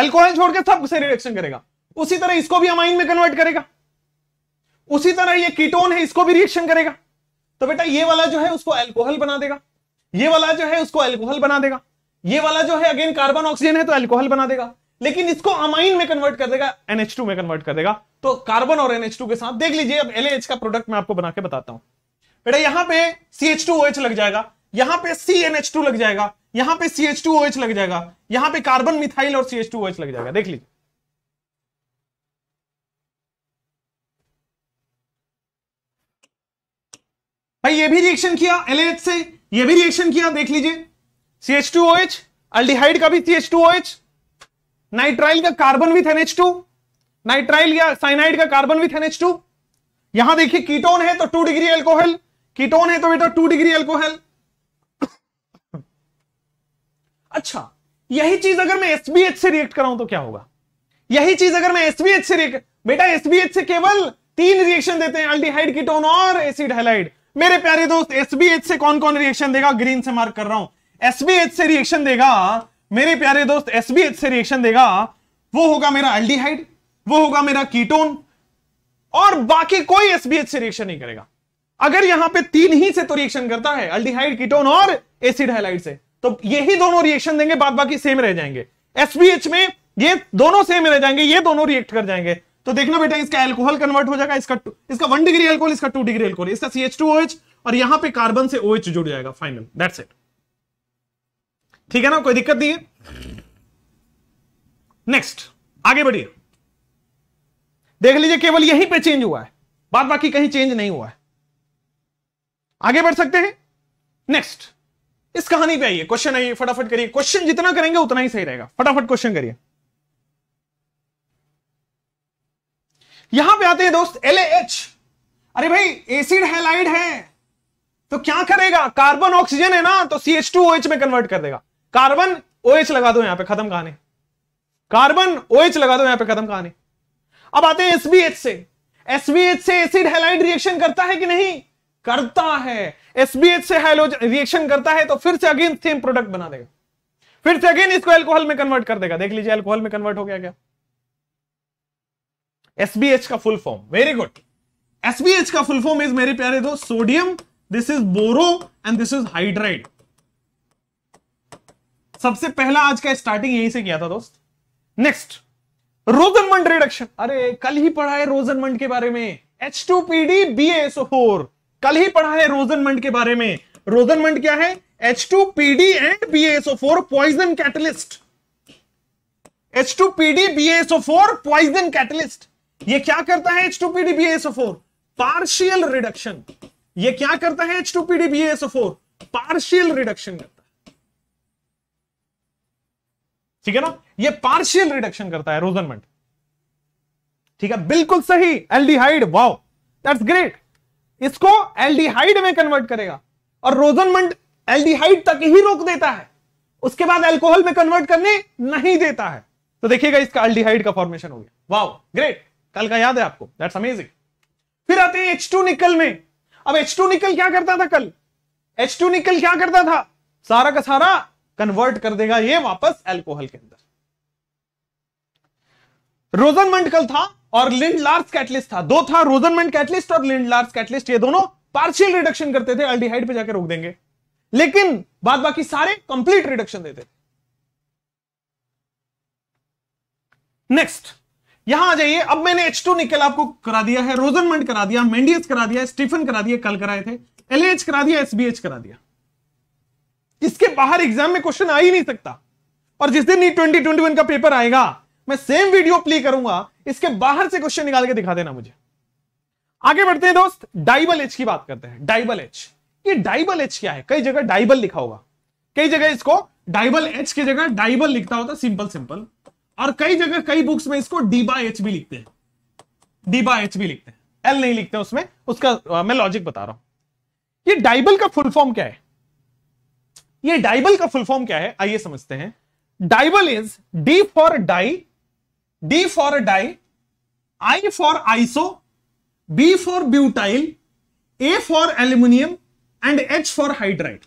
अल्कोहल छोड़ के सबसे रिएक्शन करेगा उसी तरह इसको भी अमाइन में कन्वर्ट करेगा उसी तरह ये कीटोन है इसको भी रिएक्शन करेगा तो बेटा ये वाला जो है उसको एल्कोहल बना देगा ये वाला जो है उसको एल्कोहल बना देगा ये वाला जो है अगेन कार्बन ऑक्सीजन है तो एल्कोहल बना देगा लेकिन इसको अमाइन में कन्वर्ट कर देगा एनएच में कन्वर्ट कर देगा तो कार्बन और एनएच के साथ देख लीजिए अब एल का प्रोडक्ट मैं आपको बना के बताता हूं बेटा यहां पे एच लग जाएगा यहां पे टू लग जाएगा यहां पे एच लग जाएगा यहां पे कार्बन मिथाइल और एच लग जाएगा देख लीजिए भाई ये भी रिएक्शन किया एल से ये भी रिएक्शन किया देख लीजिए टू ओ एच अल्टीहाइड का भी C H two O H nitrile का carbon with NH two nitrile या साइनाइड का कार्बन विथ एनएच टू यहां देखिए कीटोन है तो टू डिग्री एल्कोहल कीटोन है तो बेटा टू डिग्री एल्कोहल अच्छा यही चीज अगर मैं एसबीएच से रिएक्ट कराऊं तो क्या होगा यही चीज अगर मैं एसबीएच से रिएक्ट बेटा एसबीएच से केवल तीन रिएक्शन देते हैं अल्डिहाइड कीटोन और एसिड हेलाइड मेरे प्यारे दोस्त एसबीएच से कौन कौन रिएक्शन देगा ग्रीन से मार्क कर रहा हूं एसबीएच से रिएक्शन देगा मेरे प्यारे दोस्त एसबीएच से रिएक्शन देगा वो होगा मेरा एल्डिहाइड वो होगा मेरा कीटोन और बाकी कोई एसबीएच से रिएक्शन नहीं करेगा अगर यहां पे तीन ही से तो रिएक्शन करता है अल्डिहाइड कीटोन और एसिड हाइलाइड से तो यही दोनों रिएक्शन देंगे बाद बाकी सेम रह जाएंगे एसबीएच में ये दोनों सेम रह जाएंगे ये दोनों रिएक्ट कर जाएंगे तो देखना बेटा इसका एल्कोहल कन्वर्ट हो जाएगा इसका इसका वन डिग्री एल्कोहल इसका टू डिग्री एल्कोहल इसका C H two O H और यहां पर कार्बन से ओ OH एच जुड़ जाएगा फाइनल दैट्स इट ठीक है ना कोई दिक्कत नहीं है नेक्स्ट आगे बढ़िए देख लीजिए केवल यहीं पे चेंज हुआ है बाद बाकी कहीं चेंज नहीं हुआ है आगे बढ़ सकते हैं नेक्स्ट इस कहानी पे आइए क्वेश्चन आइए फटाफट करिए क्वेश्चन जितना करेंगे उतना ही सही रहेगा फटाफट क्वेश्चन करिए यहां पे आते हैं दोस्त एल अरे भाई एसिड हेलाइड है तो क्या करेगा कार्बन ऑक्सीजन है ना तो C H two O H में कन्वर्ट कर देगा कार्बन ओएच लगा दो यहां पे खत्म कहानी कार्बन ओएच लगा दो यहां पे खत्म कहानी अब आते हैं एसबीएच से एसबीएच से एसिड हेलाइड रिएक्शन करता है कि नहीं करता है एसबीएच से हाइलोजन रिएक्शन करता है तो फिर से अगेन सेम प्रोडक्ट बना देगा फिर से अगेन इसको एल्कोहल में कन्वर्ट कर देगा देख लीजिए एल्कोहल में कन्वर्ट हो गया क्या एसबीएच का full form very good SBH का फुल फॉर्म इज मेरे प्यारे दो sodium this is boro and this is hydride सबसे पहला आज का स्टार्टिंग यहीं से किया था दोस्त नेक्स्ट रोजनमंड रिडक्शन अरे कल ही पढ़ा है रोजनमंड के बारे में H two P D B S four कल ही पढ़ा है रोजनमंड के बारे में रोजनमंड क्या है H two P D and B S four poison catalyst H two P D B S four poison catalyst ये क्या करता है H two P D B S four partial reduction ये क्या करता है H two P D B S four partial reduction करता है ठीक है ना ये पार्शियल रिडक्शन करता है रोजनमेंट ठीक है बिल्कुल सही एल्डिहाइड वाओ दैट्स ग्रेट इसको एल्डिहाइड में कन्वर्ट करेगा और रोजनमेंट एल्डिहाइड तक ही रोक देता है उसके बाद एल्कोहल में कन्वर्ट करने नहीं देता है तो देखिएगा इसका एल्डिहाइड का फॉर्मेशन हो गया वाओ ग्रेट कल का याद है आपको दैट्स अमेजिंग फिर आते हैं एच टू निकल में अब एच टू निकल क्या करता था कल एच टू निकल क्या करता था सारा का सारा कन्वर्ट कर देगा ये वापस एल्कोहल के अंदर रोजनमंड कल था और लिंड लार्स कैटलिस्ट था दो था रोजनमंड कैटलिस्ट और लिंड लार्स कैटलिस्ट ये दोनों पार्शियल रिडक्शन करते थे अल्डीहाइड पे जाकर रोक देंगे लेकिन बाद बाकी सारे कंप्लीट रिडक्शन देते थे नेक्स्ट यहां आ जाइए अब मैंने एच टू निकल आपको करा दिया है रोजनमंड करा दिया मेंडियस करा दिया स्टीफन करा दिया कल कराए थे एलएच करा दिया एसबीएच करा दिया इसके बाहर एग्जाम में क्वेश्चन आ ही नहीं सकता और जिस दिन ट्वेंटी ट्वेंटी वन का पेपर आएगा मैं सेम वीडियो प्ले करूंगा इसके बाहर से क्वेश्चन निकाल के दिखा देना मुझे आगे बढ़ते हैं दोस्त डाइबल एच की बात करते हैं डाइबल एच ये डाइबल एच क्या है कई जगह डाइबल लिखा होगा कई जगह इसको डाइबल एच की जगह डाइबल लिखता होता सिंपल सिंपल और कई जगह कई बुक्स में इसको डीबा एच भी लिखते हैं डीबा एच भी लिखते हैं एल नहीं लिखते उसमें उसका मैं लॉजिक बता रहा हूं ये डाइबल का फुल फॉर्म क्या है ये डाइबल का फुल फॉर्म क्या है आइए समझते हैं DIBAL is D for di D for di I for iso B for butyl A for aluminium and H for hydride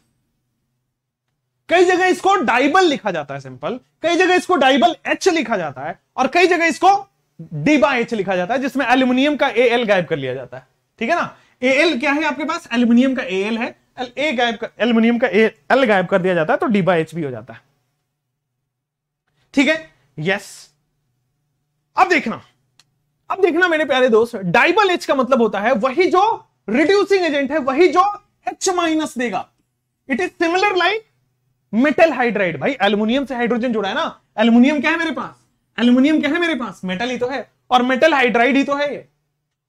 कई जगह इसको डाइबल लिखा जाता है सिंपल कई जगह इसको डाइबल एच लिखा जाता है और कई जगह इसको डीबा एच लिखा जाता है जिसमें एल्यूमिनियम का ए एल गायब कर लिया जाता है ठीक है ना ए एल क्या है आपके पास एल्यूमिनियम का ए एल है एल ए गायब कर एल्यूमिनियम का ए एल गायब कर दिया जाता है तो डी बाई एच भी हो जाता है ठीक है यस अब देखना अब देखना मेरे प्यारे दोस्त डाइबल एच का मतलब होता है वही जो रिड्यूसिंग एजेंट है वही जो एच माइनस देगा it is similar like metal hydride भाई एल्यूमिनियम से हाइड्रोजन जुड़ा है ना एल्यूमिनियम क्या है मेरे पास एल्यूमिनियम क्या है मेरे पास मेटल ही तो है और मेटल हाइड्राइड ही तो है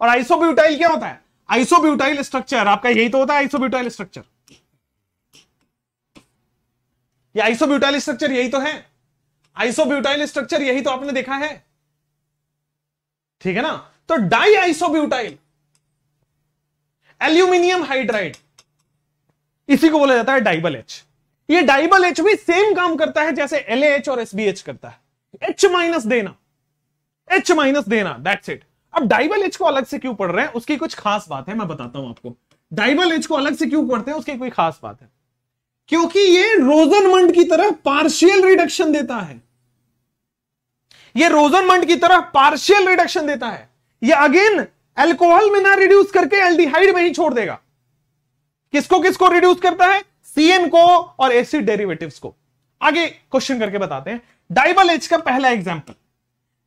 और आइसोब्यूटाइल क्या होता है आइसोब्यूटाइल स्ट्रक्चर आपका यही तो होता है आइसोब्यूटाइल स्ट्रक्चर ये आइसोब्यूटाइल स्ट्रक्चर यही तो है आइसोब्यूटाइल स्ट्रक्चर यही तो आपने देखा है ठीक है ना तो डाई आइसोब्यूटाइल एल्यूमिनियम हाइड्राइड इसी को बोला जाता है डाइबल एच ये डाइबल एच भी सेम काम करता है जैसे एल और एसबीएच करता है एच माइनस देना एच माइनस देना दैट्स इट अब डाइबल एज को अलग से क्यों पढ़ रहे हैं उसकी कुछ खास बात है मैं बताता हूं आपको डाइबल एज को अलग से क्यों पढ़ते हैं उसकी कोई खास बात है क्योंकि ये रोजनमंड की तरह पार्शियल रिडक्शन देता है ये रोजनमंड की तरह पार्शियल रिडक्शन देता है ये अगेन एल्कोहल में ना रिड्यूस करके एल्डिहाइड में ही छोड़ देगा किसको किसको रिड्यूस करता है सीएन को और एसिड डेरिवेटिव्स को आगे क्वेश्चन करके बताते हैं डाइबल एच का पहला example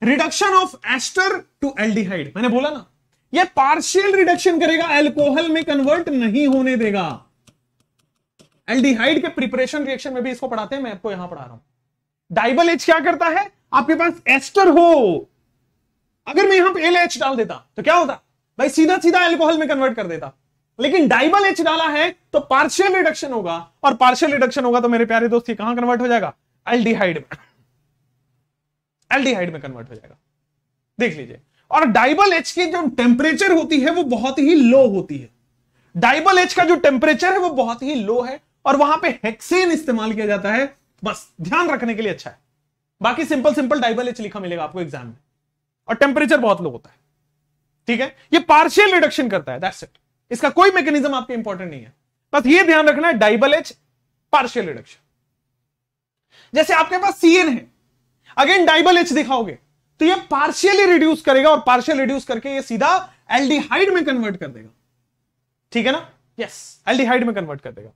reduction of ester to aldehyde मैंने बोला ना ये पार्शियल रिडक्शन करेगा एल्कोहल में कन्वर्ट नहीं होने देगा एल्डिहाइड के प्रिपरेशन रिएक्शन में भी इसको पढ़ाते हैं मैं आपको यहां पढ़ा रहा हूं डाइबल एच क्या करता है आपके पास एस्टर हो अगर मैं यहां पे एल एच डाल देता तो क्या होता भाई सीधा सीधा एल्कोहल में कन्वर्ट कर देता लेकिन डाइबल एच डाला है तो पार्शियल रिडक्शन होगा और पार्शियल रिडक्शन होगा तो मेरे प्यारे दोस्त ये कहां कन्वर्ट हो जाएगा एल्डिहाइड में एल्डिहाइड में कन्वर्ट हो जाएगा देख लीजिए और डाइबल एच की जो टेम्परेचर होती है वो बहुत ही लो होती है डाइबल एच का जो टेम्परेचर है वो बहुत ही लो है और वहां पे हेक्सेन इस्तेमाल किया जाता है बस ध्यान रखने के लिए अच्छा है बाकी सिंपल सिंपल डाइबल एच लिखा मिलेगा आपको एग्जाम में और टेम्परेचर बहुत लो होता है ठीक है ये पार्शियल रिडक्शन करता है दैट्स इट इसका कोई मैकेनिज्म आपके इंपॉर्टेंट नहीं है बस ये ध्यान रखना है डाइबल एच पार्शियल रिडक्शन जैसे आपके पास सीएन है अगेन डाइबल एच दिखाओगे तो ये पार्शियली रिड्यूस करेगा और पार्शियल रिड्यूस करके ये सीधा एल्डिहाइड में कन्वर्ट कर देगा ठीक है ना यस एल्डिहाइड में कन्वर्ट कर देगा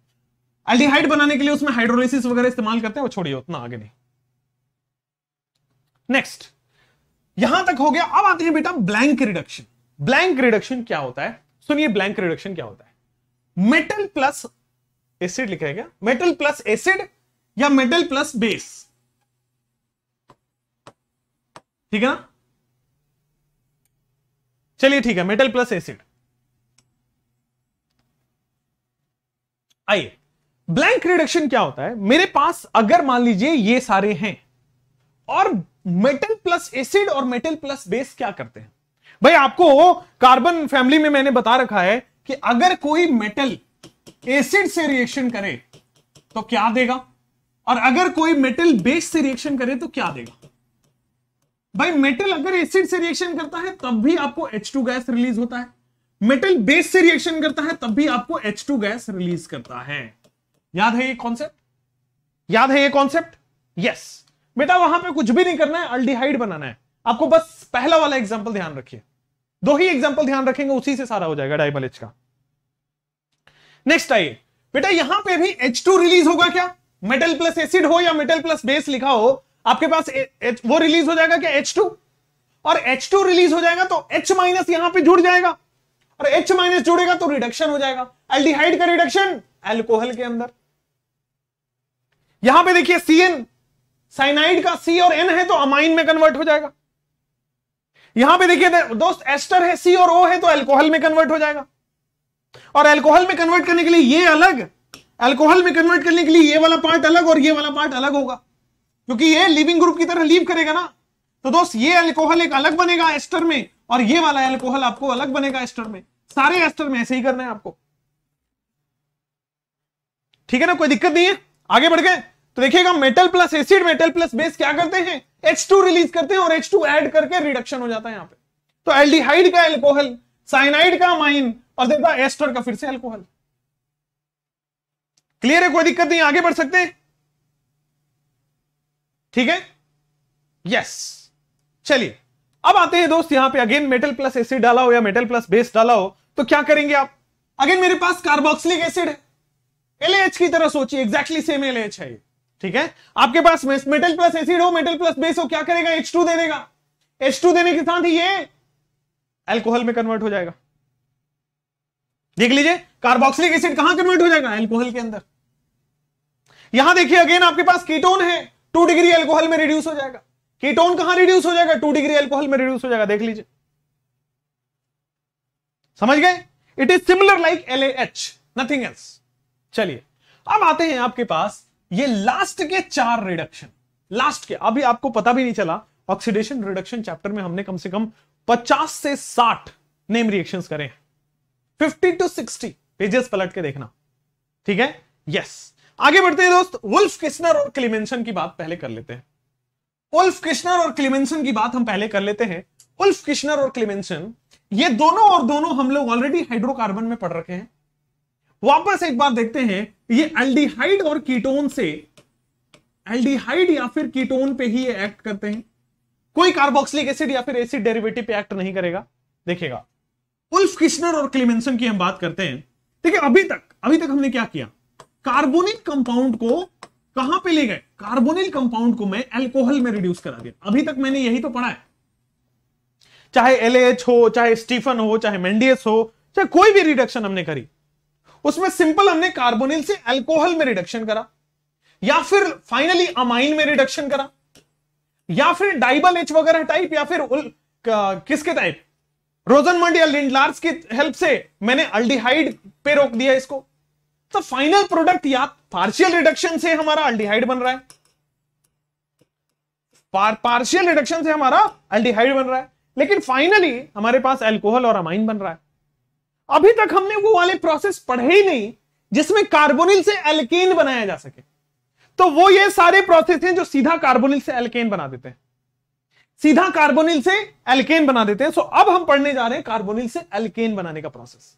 एल्डिहाइड बनाने के लिए उसमें हाइड्रोलिस वगैरह इस्तेमाल करते हैं वो छोड़िए उतना आगे नहीं नेक्स्ट यहां तक हो गया अब आते हैं बेटा ब्लैंक रिडक्शन ब्लैंक रिडक्शन क्या होता है सुनिए ब्लैंक रिडक्शन क्या होता है मेटल प्लस एसिड लिखेगा मेटल प्लस एसिड या मेटल प्लस बेस ठीक है ना चलिए ठीक है मेटल प्लस एसिड आइए ब्लैंक रिडक्शन क्या होता है मेरे पास अगर मान लीजिए ये सारे हैं और मेटल प्लस एसिड और मेटल प्लस बेस क्या करते हैं भाई आपको कार्बन फैमिली में मैंने बता रखा है कि अगर कोई मेटल एसिड से रिएक्शन करे तो क्या देगा और अगर कोई मेटल बेस से रिएक्शन करे तो क्या देगा भाई मेटल अगर एसिड से रिएक्शन करता है तब भी आपको H2 गैस रिलीज होता है मेटल बेस से रिएक्शन करता है तब भी आपको H2 गैस रिलीज करता है याद है ये कॉन्सेप्ट याद है ये कॉन्सेप्ट यस बेटा वहां पे कुछ भी नहीं करना है अल्डिहाइड बनाना है आपको बस पहला वाला एग्जाम्पल ध्यान रखिए दो ही एग्जाम्पल ध्यान रखेंगे उसी से सारा हो जाएगा डायबल एच का नेक्स्ट आइए बेटा यहां पे भी H2 रिलीज होगा क्या मेटल प्लस एसिड हो या मेटल प्लस बेस लिखा हो आपके पास एच, वो रिलीज हो जाएगा क्या एच टू और एच टू रिलीज हो जाएगा तो एच माइनस यहां पर जुड़ जाएगा और एच माइनस जुड़ेगा तो रिडक्शन हो जाएगा एल्डिहाइड का रिडक्शन एल्कोहल के अंदर यहां पे देखिए सी एन साइनाइड का सी और एन है तो अमाइन में कन्वर्ट हो जाएगा यहां पे देखिए दोस्त एस्टर है सी और ओ है तो एल्कोहल में कन्वर्ट हो जाएगा और एल्कोहल में कन्वर्ट करने के लिए ये अलग एल्कोहल में कन्वर्ट करने के लिए ये वाला पार्ट अलग और ये वाला पार्ट अलग होगा क्योंकि ये लिविंग ग्रुप की तरह लीव करेगा ना तो दोस्त ये अल्कोहल एक अलग बनेगा एस्टर में और ये वाला एल्कोहल आपको अलग बनेगा एस्टर में सारे एस्टर में ऐसे ही करना है आपको ठीक है ना कोई दिक्कत नहीं है आगे बढ़ गए तो देखिएगा metal plus acid metal plus base क्या करते हैं टू रिलीज करते हैं और टू ऐड करके रिडक्शन हो जाता है यहां पे तो एल्डिहाइड का एल्कोहल साइनाइड का माइन और देखा एस्टर का फिर से एल्कोहल क्लियर है कोई दिक्कत नहीं आगे बढ़ सकते हैं ठीक है यस चलिए अब आते हैं दोस्त यहां पे अगेन मेटल प्लस एसिड डाला हो या मेटल प्लस बेस डाला हो तो क्या करेंगे आप अगेन मेरे पास कार्बोक्सिलिक एसिड है एलएच की तरह सोचिए एग्जैक्टली सेम एलएच है ठीक है आपके पास मेटल प्लस एसिड हो मेटल प्लस बेस हो क्या करेगा एच दे देगा एच देने के साथ ही ये एल्कोहल में कन्वर्ट हो जाएगा देख लीजिए कार्बोक्सिलिक एसिड कहां कन्वर्ट हो जाएगा एल्कोहल के अंदर यहां देखिए अगेन आपके पास कीटोन है टू डिग्री एल्कोहल में रिड्यूस हो जाएगा कीटोन कहां रिड्यूस हो जाएगा टू डिग्री एल्कोहल में रिड्यूस हो जाएगा देख लीजिए समझ गए it is similar like L H nothing else चलिए अब आते हैं आपके पास ये लास्ट के चार रिडक्शन लास्ट के अभी आपको पता भी नहीं चला ऑक्सीडेशन रिडक्शन चैप्टर में हमने कम से कम 50 से 60 नेम रिएक्शंस करे हैं 50 टू 60 पेजेस पलट के देखना ठीक है यस yes. आगे बढ़ते हैं दोस्त वुल्फ किस्नर और क्लिमेंसन की बात पहले कर लेते हैं उल्फ किश्नर और क्लिमेंसन की बात हम पहले कर लेते हैं उल्फ किश्नर और क्लिमेंसन ये दोनों और दोनों हम लोग ऑलरेडी हाइड्रोकार्बन में पढ़ रखे हैं वापस एक बार देखते हैं ये एल्डिहाइड और कीटोन से एल्डिहाइड या फिर कीटोन पे ही ये एक्ट करते हैं कोई कार्बोक्सिलिक एसिड या फिर एसिड डेरिवेटिव पे एक्ट नहीं करेगा देखेगा उल्फ किश्नर और क्लिमेंसन की हम बात करते हैं देखिए अभी तक अभी तक हमने क्या किया कार्बोनिक कंपाउंड को कहां पे ले गए कार्बोनिल कंपाउंड को मैं एल्कोहल में रिड्यूस करा दिया अभी तक मैंने यही तो पढ़ा है चाहे एल हो चाहे स्टीफन हो चाहे मेंडियस हो चाहे कोई भी रिडक्शन हमने करी उसमें सिंपल हमने कार्बोनिल से एल्कोहल में रिडक्शन करा या फिर फाइनली अमाइन में रिडक्शन करा या फिर डाइबल एच वगैरह टाइप या फिर उल, का, किसके टाइप रोजनमंड या लिंडलार्स की हेल्प से मैंने अल्डिहाइड पे रोक दिया इसको तो फाइनल प्रोडक्ट या पार्शियल रिडक्शन से हमारा अल्डिहाइड बन रहा है पार, पार्शियल रिडक्शन से हमारा अल्डिहाइड बन रहा है लेकिन फाइनली हमारे पास एल्कोहल और अमाइन बन रहा है अभी तक हमने वो वाले प्रोसेस पढ़े ही नहीं जिसमें कार्बोनिल से एल्केन बनाया जा सके तो वो ये सारे प्रोसेस हैं जो सीधा कार्बोनिल से एल्केन बना देते हैं सीधा कार्बोनिल से एल्केन बना देते हैं सो अब हम पढ़ने जा रहे हैं कार्बोनिल से एल्केन बनाने का प्रोसेस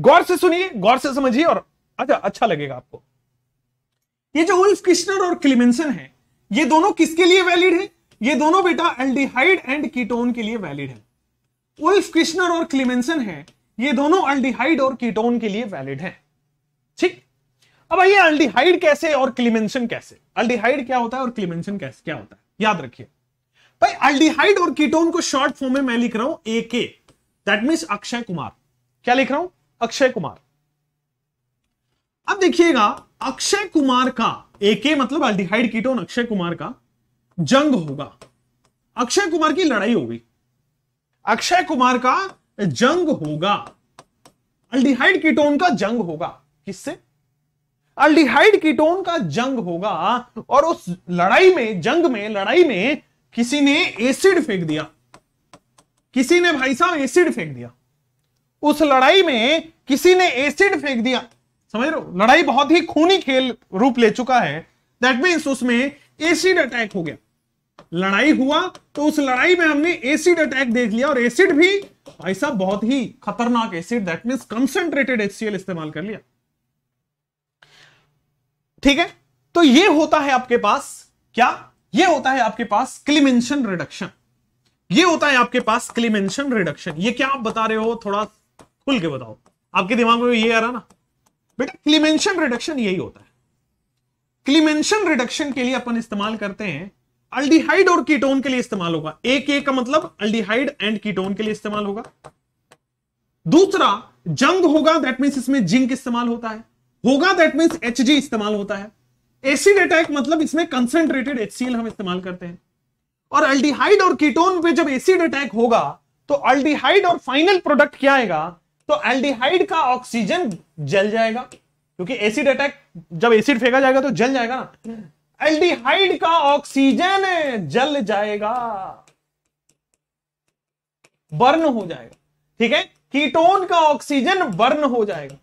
गौर से सुनिए गौर से समझिए और अच्छा अच्छा लगेगा आपको ये जो उल्फ किश्नर और क्लिमेंसन है ये दोनों किसके लिए वैलिड है ये दोनों बेटा एल्डिहाइड एंड कीटोन के लिए वैलिड है उल्फ किश्नर और क्लिमेंसन है ये दोनों अल्डिहाइड और कीटोन के लिए वैलिड है ठीक अब आइए अल्डिहाइड कैसे और क्लिमेंसन कैसे अल्डिहाइड क्या होता है और क्लिमेंसन कैसे क्या होता है याद रखिए भाई अल्डिहाइड और कीटोन को शॉर्ट फॉर्म में मैं लिख रहा हूं ए के दैट मीन अक्षय कुमार क्या लिख रहा हूं अक्षय कुमार अब देखिएगा अक्षय कुमार का एके मतलब अल्डिहाइड कीटोन अक्षय कुमार का जंग होगा अक्षय कुमार की लड़ाई होगी अक्षय कुमार का जंग होगा अल्डिहाइड कीटोन का जंग होगा किससे अल्डिहाइड कीटोन का जंग होगा और उस लड़ाई में जंग में लड़ाई में किसी ने एसिड फेंक दिया किसी ने भाई साहब एसिड फेंक दिया उस लड़ाई में किसी ने एसिड फेंक दिया समझ रहे हो लड़ाई बहुत ही खूनी खेल रूप ले चुका है दैट मीन्स उसमें एसिड अटैक हो गया लड़ाई हुआ तो उस लड़ाई में हमने एसिड अटैक देख लिया और एसिड भी भाई साहब बहुत ही खतरनाक acid that means concentrated HCl इस्तेमाल कर लिया ठीक है तो ये होता है आपके पास क्या ये होता है आपके पास क्लिमेंशन रिडक्शन ये होता है आपके पास क्लिमेंशन रिडक्शन ये क्या आप बता रहे हो थोड़ा खुल के बताओ आपके दिमाग में ये आ रहा ना बेटा क्लीमेंशन रिडक्शन यही होता है क्लीमेंशन रिडक्शन के लिए अपन इस्तेमाल करते हैं अल्डिहाइड और कीटोन के लिए इस्तेमाल होगा एक ए का मतलब अल्डिहाइड एंड कीटोन के लिए इस्तेमाल होगा दूसरा जंग होगा दैट मीन इसमें जिंक इस्तेमाल होता है होगा दैट मीन एच इस्तेमाल होता है एसिड अटैक मतलब इसमें कंसेंट्रेटेड एच हम इस्तेमाल करते हैं और अल्डीहाइड और कीटोन पे जब एसिड अटैक होगा तो अल्डीहाइड और फाइनल प्रोडक्ट क्या आएगा तो एल्डिहाइड का ऑक्सीजन जल जाएगा क्योंकि एसिड अटैक जब एसिड फेंका जाएगा तो जल जाएगा ना एल्डिहाइड का ऑक्सीजन जल जाएगा बर्न हो जाएगा ठीक है कीटोन का ऑक्सीजन बर्न हो जाएगा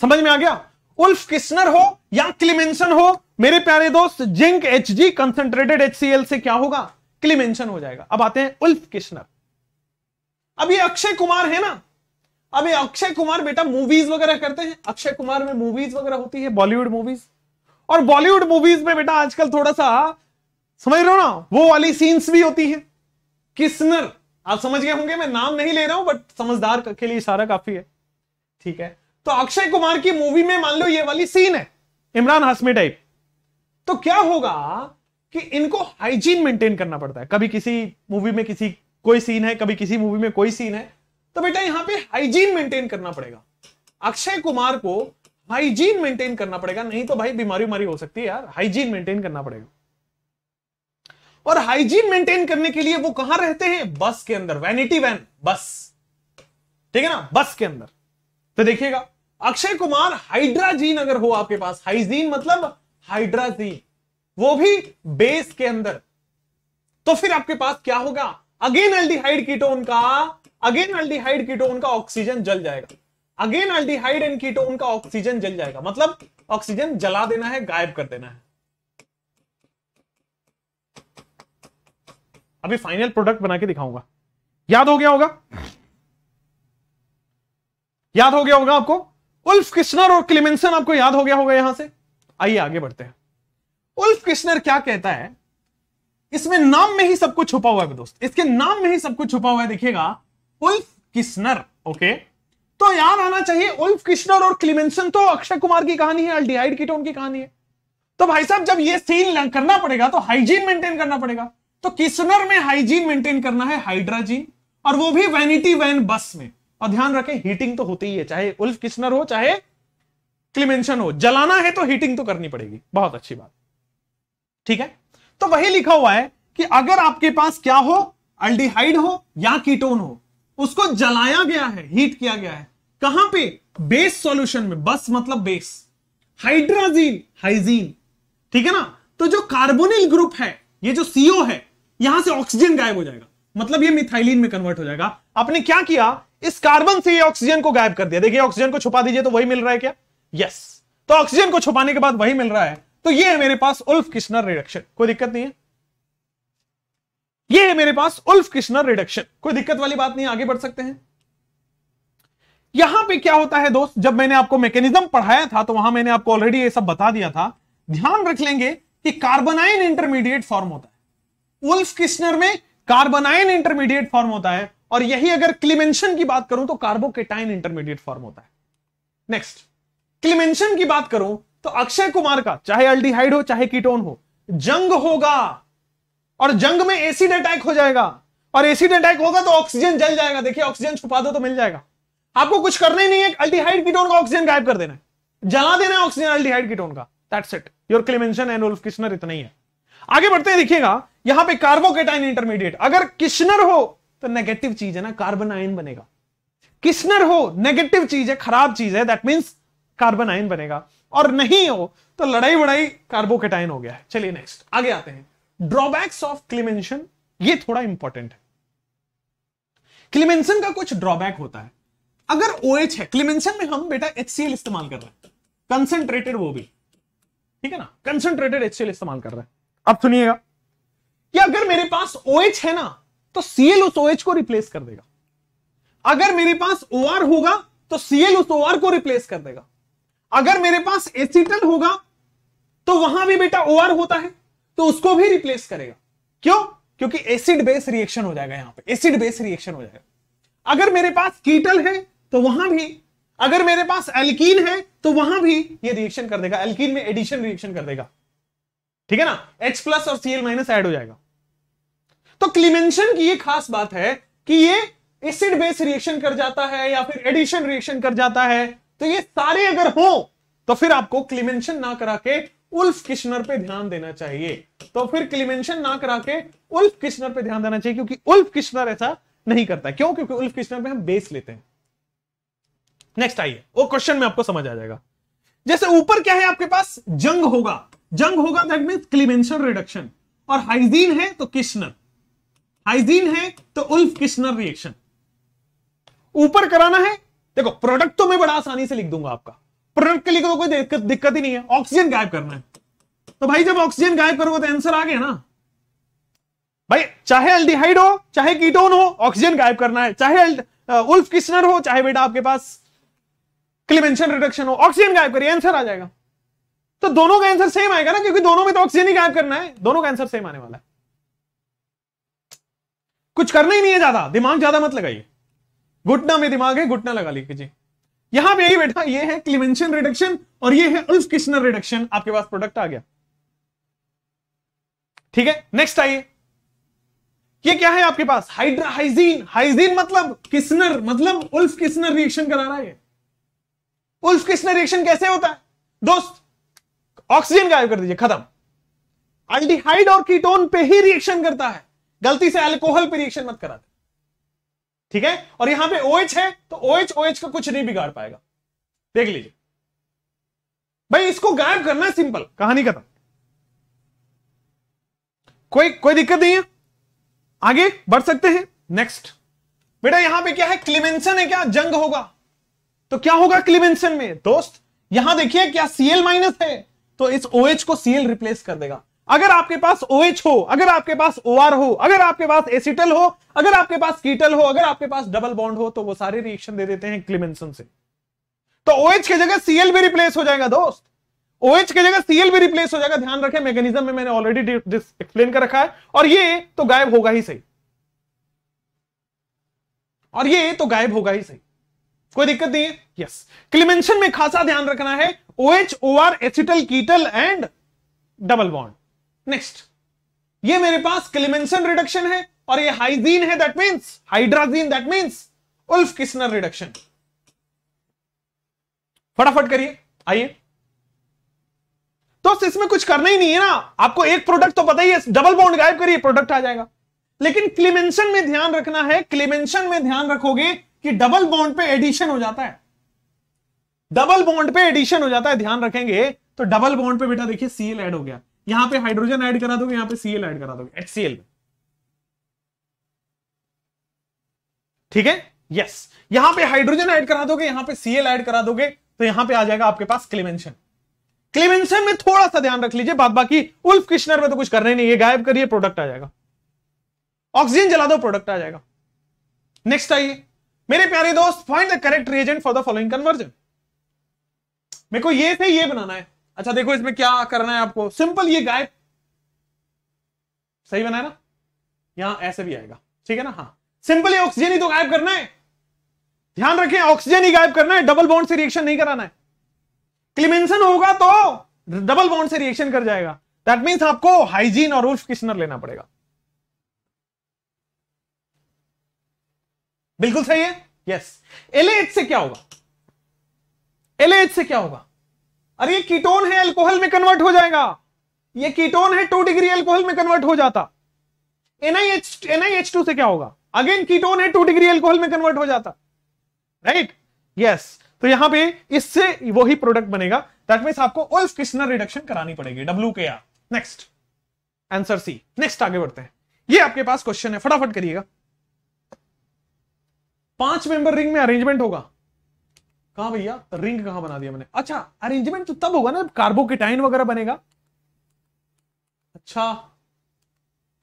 समझ में आ गया उल्फ किस्नर हो या क्लिमेंसन हो मेरे प्यारे दोस्त zinc H G concentrated H से क्या होगा क्ली मेंशन हो जाएगा अब आते हैं उल्फ किश्नर अब ये अक्षय कुमार है ना अब ये अक्षय कुमार बेटा मूवीज वगैरह करते हैं अक्षय कुमार में मूवीज वगैरह होती है बॉलीवुड मूवीज और बॉलीवुड मूवीज में बेटा आजकल थोड़ा सा समझ रहे हो ना वो वाली सीन्स भी होती है किस्नर आप समझ गए होंगे मैं नाम नहीं ले रहा हूं बट समझदार के लिए इशारा काफी है ठीक है तो अक्षय कुमार की मूवी में मान लो ये वाली सीन है इमरान हाशमी टाइप तो क्या होगा कि इनको हाइजीन मेंटेन करना पड़ता है कभी किसी मूवी में किसी कोई सीन है कभी किसी मूवी में कोई सीन है तो बेटा यहां पे हाइजीन मेंटेन करना पड़ेगा अक्षय कुमार को हाइजीन मेंटेन करना पड़ेगा नहीं तो भाई बीमारी उमारी हो सकती है यार हाइजीन मेंटेन करना पड़ेगा और हाइजीन मेंटेन करने के लिए वो कहां रहते हैं बस के अंदर वैनिटी वैन बस ठीक है ना बस के अंदर तो देखिएगा अक्षय कुमार हाइड्राजीन अगर हो आपके पास हाइजीन मतलब हाइड्राजीन वो भी बेस के अंदर तो फिर आपके पास क्या होगा अगेन एल्डिहाइड कीटोन का अगेन एल्डिहाइड कीटोन का ऑक्सीजन जल जाएगा अगेन एल्डिहाइड एंड कीटोन का ऑक्सीजन जल जाएगा मतलब ऑक्सीजन जला देना है गायब कर देना है अभी फाइनल प्रोडक्ट बना के दिखाऊंगा याद हो गया होगा याद हो गया होगा आपको उल्फ किश्नर और क्लिमेंसन आपको याद हो गया होगा यहां से आइए आगे बढ़ते हैं उल्फ कृष्णर क्या कहता है इसमें नाम में ही सब कुछ छुपा हुआ है दोस्त इसके नाम में ही सब कुछ छुपा हुआ है देखिएगा उल्फ किस्नर ओके तो याद आना चाहिए उल्फ किस्नर और क्लिमेंसन तो अक्षय कुमार की कहानी है अल्डिहाइड कीटोन की कहानी है तो भाई साहब जब ये सीन करना पड़ेगा तो हाइजीन मेंटेन करना पड़ेगा तो किस्नर में हाइजीन मेंटेन करना है हाइड्राजीन और वो भी वैनिटी वैन बस में और ध्यान रखें हीटिंग तो होती ही है चाहे उल्फ किस्नर हो चाहे क्लिमेंशन हो जलाना है तो हीटिंग तो करनी पड़ेगी बहुत अच्छी बात ठीक है तो वही लिखा हुआ है कि अगर आपके पास क्या हो अल्डिहाइड हो या कीटोन हो उसको जलाया गया है हीट किया गया है कहां पे बेस सॉल्यूशन में बस मतलब बेस हाइड्राजीन हाइजीन ठीक है ना तो जो कार्बोनिल ग्रुप है ये जो सीओ है यहां से ऑक्सीजन गायब हो जाएगा मतलब ये मिथाइलिन में कन्वर्ट हो जाएगा आपने क्या किया इस कार्बन से ऑक्सीजन को गायब कर दिया देखिए ऑक्सीजन को छुपा दीजिए तो वही मिल रहा है क्या यस तो ऑक्सीजन को छुपाने के बाद वही मिल रहा है तो ये है मेरे पास उल्फ किश्नर रिडक्शन कोई दिक्कत नहीं है ये है मेरे पास उल्फ किश्नर रिडक्शन कोई दिक्कत वाली बात नहीं आगे बढ़ सकते हैं यहां पे क्या होता है दोस्त जब मैंने आपको मैकेनिज्म पढ़ाया था तो वहां मैंने आपको ऑलरेडी ये सब बता दिया था ध्यान रख लेंगे कि कार्बनाइन इंटरमीडिएट फॉर्म होता है उल्फ किश्नर में कार्बनाइन इंटरमीडिएट फॉर्म होता है और यही अगर क्लिमेंशन की बात करूं तो कार्बोकेटाइन इंटरमीडिएट फॉर्म होता है नेक्स्ट क्लिमेंशन की बात करूं तो अक्षय कुमार का चाहे अल्डीहाइड हो चाहे कीटोन हो जंग होगा और जंग में एसिड अटैक हो जाएगा और एसिड अटैक होगा तो ऑक्सीजन जल जाएगा देखिए ऑक्सीजन छुपा दो तो मिल जाएगा आपको कुछ करना ही नहीं है अल्टीहाइड कीटोन का ऑक्सीजन गायब कर देना है जला देना है ऑक्सीजन अल्टीहाइड कीटोन का that's it your Clemmensen and Wolff Kishner इतना ही है आगे बढ़ते हैं देखिएगा यहां पे कार्बोकेटाइन इंटरमीडिएट अगर किशनर हो तो नेगेटिव चीज है ना कार्बन आयन बनेगा किशनर हो नेगेटिव चीज है खराब चीज है दैट मीन्स कार्बन आयन बनेगा और नहीं हो तो लड़ाई बड़ाई कार्बोकेटाइन हो गया है चलिए नेक्स्ट आगे आते हैं ड्रॉबैक्स ऑफ क्लिमेंशन ये थोड़ा इंपॉर्टेंट है क्लिमेंशन का कुछ ड्रॉबैक होता है अगर ओ OH है क्लिमेंशन में हम बेटा एच इस्तेमाल कर रहे हैं कंसेंट्रेटेड वो भी ठीक है ना कंसेंट्रेटेड एच इस्तेमाल कर रहे हैं अब सुनिएगा कि अगर मेरे पास ओ OH है ना तो सीएल उस OH को रिप्लेस कर देगा अगर मेरे पास ओ OR होगा तो सीएल उस ओ OR को रिप्लेस कर देगा अगर मेरे पास एसिटल होगा तो वहां भी बेटा ओ होता है तो उसको भी रिप्लेस करेगा क्यों क्योंकि एसिड बेस रिएक्शन हो जाएगा यहां पे एसिड बेस रिएक्शन हो जाएगा अगर मेरे पास कीटल है तो वहां भी अगर मेरे पास एल्कीन है तो वहां भी ये रिएक्शन कर देगा एल्कीन में एडिशन रिएक्शन कर देगा ठीक है ना H प्लस और Cl माइनस ऐड हो जाएगा तो क्लीमेंशन की ये खास बात है कि ये एसिड बेस रिएक्शन कर जाता है या फिर एडिशन रिएक्शन कर जाता है तो ये सारे अगर हो तो फिर आपको क्लिमेंशन ना करा के उल्फ किशनर पे ध्यान देना चाहिए तो फिर क्लिमेंशन ना करा के उल्फ किशनर पे ध्यान देना चाहिए क्योंकि उल्फ किशनर ऐसा नहीं करता क्यों क्योंकि उल्फ किशनर पे हम बेस लेते हैं नेक्स्ट आइए वो क्वेश्चन में आपको समझ आ जाएगा जैसे ऊपर क्या है आपके पास जंग होगा जंग होगा दैट मीन क्लिमेंशन रिडक्शन और हाइजीन है तो किशनर हाइजीन है तो उल्फ किशनर रिएक्शन ऊपर कराना है देखो प्रोडक्ट तो मैं बड़ा आसानी से लिख दूंगा आपका प्रोडक्ट के लिए तो कोई दिक्कत, दिक्कत ही नहीं है ऑक्सीजन गायब करना है तो भाई जब ऑक्सीजन गायब करोगे तो आंसर आ गया ना भाई चाहे एल्डिहाइड हो चाहे कीटोन हो ऑक्सीजन गायब करना है चाहे उल्फ किस्नर हो चाहे बेटा आपके पास क्लिमेंशन रिडक्शन हो ऑक्सीजन गायब करिए आंसर आ जाएगा तो दोनों का आंसर सेम आएगा ना क्योंकि दोनों में तो ऑक्सीजन ही गायब करना है दोनों का आंसर सेम आने वाला है कुछ करना ही नहीं है ज्यादा दिमाग ज्यादा मत लगाइए घुटना में दिमाग है घुटना लगा लीजिए यहां पे यही बैठा ये है क्लिमेंशन रिडक्शन और ये है उल्फ किशनर रिडक्शन आपके पास प्रोडक्ट आ गया ठीक है नेक्स्ट आइए ये क्या है आपके पास हाइड्रा हाइजीन हाइजीन मतलब किसनर मतलब उल्फ किसनर रिएक्शन करा रहा है उल्फ किसनर रिएक्शन कैसे होता है दोस्त ऑक्सीजन गायब कर दीजिए खत्म अल्डिहाइड और कीटोन पे ही रिएक्शन करता है गलती से अल्कोहल पे रिएक्शन मत कराते ठीक है और यहां पे OH है तो OH OH का कुछ नहीं बिगाड़ पाएगा देख लीजिए भाई इसको गायब करना सिंपल कहानी खत्म कोई कोई दिक्कत नहीं है आगे बढ़ सकते हैं नेक्स्ट बेटा यहां पे क्या है क्लिमेंसन है क्या जंग होगा तो क्या होगा क्लिमेंसन में दोस्त यहां देखिए क्या सीएल माइनस है तो इस OH को सीएल रिप्लेस कर देगा अगर आपके पास ओ OH हो अगर आपके पास ओ OR हो अगर आपके पास एसिटल हो अगर आपके पास कीटल हो अगर आपके पास डबल बॉन्ड हो तो वो सारे रिएक्शन दे देते हैं क्लिमेंसन से तो OH की जगह सीएल भी रिप्लेस हो जाएगा दोस्त OH की जगह सीएल भी रिप्लेस हो जाएगा ध्यान रखें मैकेनिज्म में मैंने ऑलरेडी एक्सप्लेन कर रखा है और ये तो गायब होगा ही सही और ये तो गायब होगा ही सही कोई दिक्कत नहीं है यस क्लिमेंशन में खासा ध्यान रखना है O H O R acetal ketal and double bond next ये मेरे पास क्लिमेंसन रिडक्शन है और ये हाइजीन है that means hydrazine that means Wolff Kishner reduction फटाफट करिए आइए तो इसमें कुछ करना ही नहीं है ना आपको एक प्रोडक्ट तो पता ही है डबल बॉन्ड गायब करिए प्रोडक्ट आ जाएगा लेकिन क्लिमेंशन में ध्यान रखना है क्लिमेंशन में ध्यान रखोगे कि डबल बॉन्ड पे एडिशन हो जाता है डबल बॉन्ड पे एडिशन हो जाता है ध्यान रखेंगे तो डबल बॉन्ड पे बेटा देखिए सीएल ऐड हो गया यहां पे हाइड्रोजन ऐड करा दोगे यहां पे सीएल ऐड करा दोगे एचसीएल में ठीक है यस यहां पे हाइड्रोजन ऐड करा दोगे यहां पे सीएल ऐड करा दोगे तो यहां पे आ जाएगा आपके पास क्लिमेंशन क्लिमेंशन में थोड़ा सा ध्यान रख लीजिए बाद बाकी उल्फ किश्नर में तो कुछ कर रहे नहीं है गायब करिए प्रोडक्ट आ जाएगा ऑक्सीजन जला दो प्रोडक्ट आ जाएगा नेक्स्ट आइए मेरे प्यारे दोस्त find the correct reagent for the following conversion मेरे को ये से ये बनाना है अच्छा देखो इसमें क्या करना है आपको सिंपल ये गायब सही बनाए ना यहां ऐसे भी आएगा ठीक है ना हाँ सिंपल ये ऑक्सीजन ही तो गायब करना है ध्यान रखें ऑक्सीजन ही गायब करना है डबल बॉन्ड से रिएक्शन नहीं कराना है क्लिमेंशन होगा तो डबल बॉन्ड से रिएक्शन कर जाएगा दैट मीन्स आपको हाइजीन और उल्फ किशनर लेना पड़ेगा बिल्कुल सही है यस yes. एलएच से क्या होगा एलएच से क्या होगा अरे ये कीटोन है एल्कोहल में कन्वर्ट हो जाएगा ये कीटोन है टू डिग्री एल्कोहल में कन्वर्ट हो जाता एनआईएच एनआईएच टू से क्या होगा अगेन कीटोन है टू डिग्री एल्कोहल में कन्वर्ट हो जाता राइट यस तो यहां पे इससे वही प्रोडक्ट बनेगा दैट मीन्स आपको उल्फ किस्नर रिडक्शन करानी पड़ेगी W K R next answer C next आगे बढ़ते हैं ये आपके पास क्वेश्चन है फटाफट करिएगा पांच मेंबर रिंग में अरेंजमेंट होगा कहा भैया रिंग कहां बना दिया मैंने अच्छा अरेंजमेंट तो तब होगा ना जब कार्बोकेटाइन वगैरह बनेगा अच्छा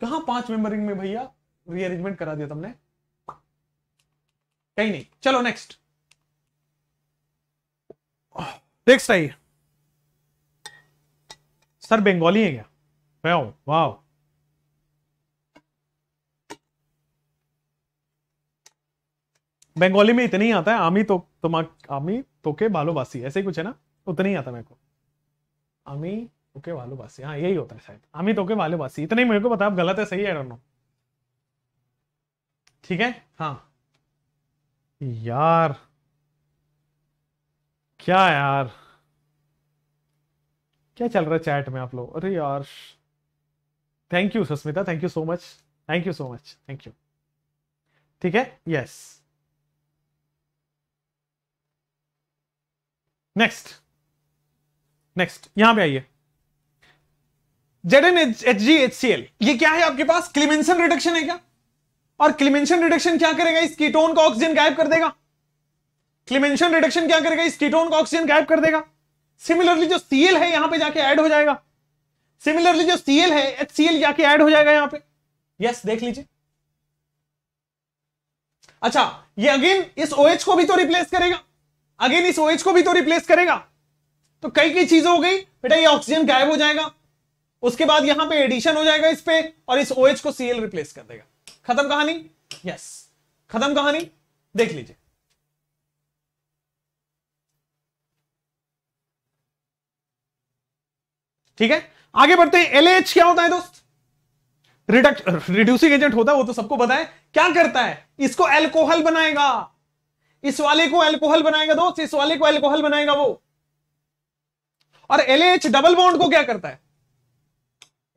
कहा पांच मेंबर रिंग में भैया रीअरेंजमेंट करा दिया तुमने कहीं नहीं चलो नेक्स्ट नेक्स्ट आइए सर बंगाली है क्या वाह वाह बंगाली में इतनी आता है आमी तो তোমার तो ऐसे ही कुछ है ना उतना ही आता मेरे को আমি তোকে ভালোবাসি हाँ यही होता है शायद আমি তোকে ভালোবাসি इतने ही मेरे को पता आप गलत है सही है डोंट ठीक है हाँ यार क्या यार क्या चल रहा है चैट में आप लोग अरे यार thank you Susmita thank you so much thank you so much thank you ठीक है यस नेक्स्ट नेक्स्ट यहां पे आइए Z N H G H C L ये क्या है आपके पास क्लिमेंशन रिडक्शन है क्या और क्लिमेंशन रिडक्शन क्या करेगा इस कीटोन का ऑक्सीजन गायब कर देगा क्लिमेंशन रिडक्शन क्या करेगा इस कीटोन का ऑक्सीजन गायब कर देगा सिमिलरली जो सीएल है यहां पे जाके ऐड हो जाएगा सिमिलरली जो सीएल है एच सी एल जाके ऐड हो जाएगा यहां पे यस yes, देख लीजिए अच्छा ये अगेन इस ओएच OH को भी तो रिप्लेस करेगा अगेन इस ओएच को भी तो रिप्लेस करेगा तो कई कई चीजें हो गई बेटा ये ऑक्सीजन गायब हो जाएगा उसके बाद यहां पे एडिशन हो जाएगा इस पे और इस ओएच को सीएल रिप्लेस कर देगा खत्म कहानी यस खत्म कहानी देख लीजिए ठीक है आगे बढ़ते हैं एलएच क्या होता है दोस्त रिडक्ट रिड्यूसिंग एजेंट होता है वो तो सबको बताए है क्या करता है इसको एल्कोहल बनाएगा इस वाले को एल्कोहल बनाएगा दोस्त इस वाले को एल्कोहल बनाएगा वो और एच डबल बॉन्ड को क्या करता है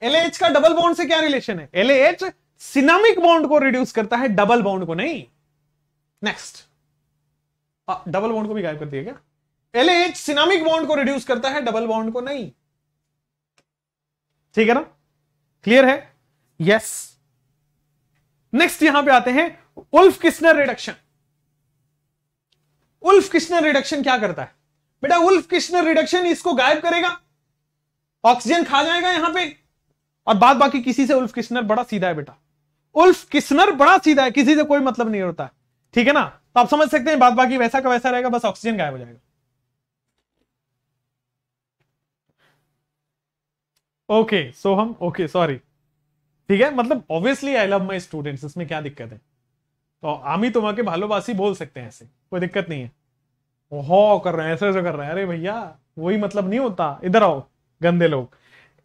एलएच का डबल बॉन्ड से क्या रिलेशन है एल एच सिनामिक बॉन्ड को रिड्यूस करता है डबल बॉन्ड को नहीं नेक्स्ट डबल बॉन्ड को भी गायब कर दिया क्या एच सिनामिक बॉन्ड को रिड्यूस करता है डबल बॉन्ड को नहीं ठीक है ना क्लियर है यस नेक्स्ट यहां पे आते हैं Ulf Kishner reduction Ulf Kishner reduction क्या करता है बेटा उल्फ किश्नर रिडक्शन इसको गायब करेगा ऑक्सीजन खा जाएगा यहां पे और बात बाकी किसी से उल्फ किश्नर बड़ा सीधा है बेटा उल्फ किश्नर बड़ा सीधा है किसी से कोई मतलब नहीं होता ठीक है ना तो आप समझ सकते हैं बाद बाकी वैसा का वैसा रहेगा बस ऑक्सीजन गायब हो जाएगा ओके सो हम ओके सॉरी ठीक है मतलब obviously I love my students इसमें क्या दिक्कत है तो आमी तुम्हें भालोबासी बोल सकते हैं ऐसे कोई दिक्कत नहीं है ओहो कर रहे हैं ऐसे ऐसे कर रहे हैं अरे भैया वही मतलब नहीं होता इधर आओ गंदे लोग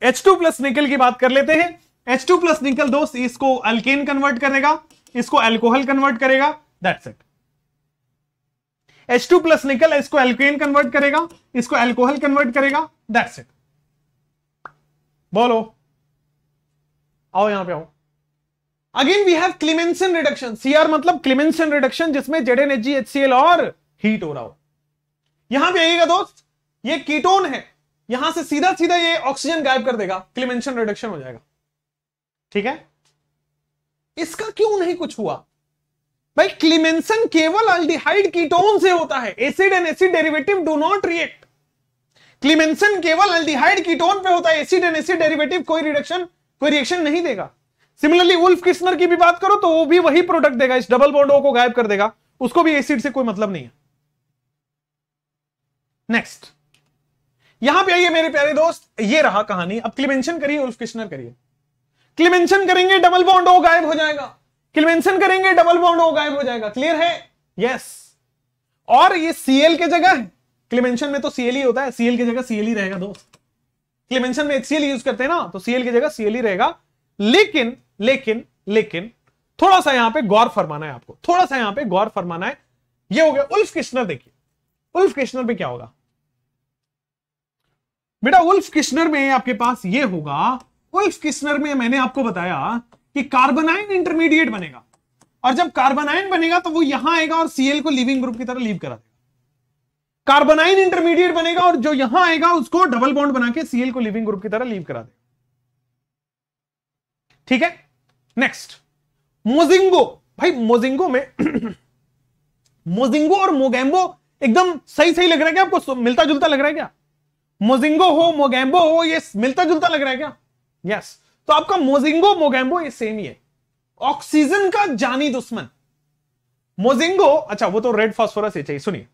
एच टू प्लस निकल की बात कर लेते हैं एच टू प्लस निकल दोस्त इसको अल्केन कन्वर्ट करेगा इसको एल्कोहल कन्वर्ट करेगा that's it H two plus nickel इसको एल्केन कन्वर्ट करेगा इसको एल्कोहल कन्वर्ट करेगा दैट्स इट बोलो आओ यहां पे आओ again we have Clemmensen reduction CR मतलब क्लिमेंसन रिडक्शन जिसमें जेड एन एच और हीट हो रहा हो यहां भी आइएगा दोस्त ये कीटोन है यहां से सीधा सीधा ये ऑक्सीजन गायब कर देगा क्लिमेंशन रिडक्शन हो जाएगा ठीक है इसका क्यों नहीं कुछ हुआ भाई क्लिमेंसन केवल अल्डिहाइड कीटोन से होता है acid and acid derivative do not react Clemmensen केवल अल्डिहाइड कीटोन पे होता है एसिड एंड एसिड डेरिवेटिव कोई रिडक्शन कोई रिएक्शन नहीं देगा सिमिलरली उल्फ किस्नर की भी बात करो तो वो भी वही प्रोडक्ट देगा इस डबल बॉन्डो को गायब कर देगा उसको भी एसिड से कोई मतलब नहीं है नेक्स्ट यहां पे आइए मेरे प्यारे दोस्त ये रहा कहानी अब क्लिमेंशन करिए उल्फ किस्नर करिए क्लिमेंशन करेंगे डबल बॉन्डो गायब हो जाएगा क्लिमेंशन करेंगे डबल बॉन्डो गायब हो जाएगा क्लियर है यस और ये सीएल के जगह क्लिमेंशन में तो सीएल ही होता है सीएल की जगह सीएल ही रहेगा दोस्त क्लिमेंशन में एचसीएल यूज करते हैं ना तो सीएल की जगह सीएल ही रहेगा लेकिन लेकिन लेकिन थोड़ा सा यहां पे गौर फरमाना है आपको थोड़ा सा यहां पे गौर फरमाना है ये हो गया उल्फ किश्नर देखिए उल्फ किश्नर में क्या होगा बेटा उल्फ किश्नर में आपके पास ये होगा उल्फ किश्नर में मैंने आपको बताया कि कार्बनाइन इंटरमीडिएट बनेगा और जब कार्बनाइन बनेगा तो वो यहां आएगा और सीएल को लिविंग ग्रुप की तरह लीव करा देगा कार्बनाइन इंटरमीडिएट बनेगा और जो यहां आएगा उसको डबल बॉन्ड बना के सीएल को लिविंग ग्रुप की तरह लीव करा देगा ठीक है नेक्स्ट मोजिंगो भाई मोजिंगो में मोजिंगो और मोगैम्बो एकदम सही सही लग रहा है क्या आपको मिलता जुलता लग रहा है क्या मोजिंगो हो मोगैम्बो हो ये मिलता जुलता लग रहा है क्या यस yes. तो आपका मोजिंगो मोगैम्बो ये सेम ही है ऑक्सीजन का जानी दुश्मन मोजिंगो अच्छा वो तो रेड फॉस्फोरस है चाहिए सुनिए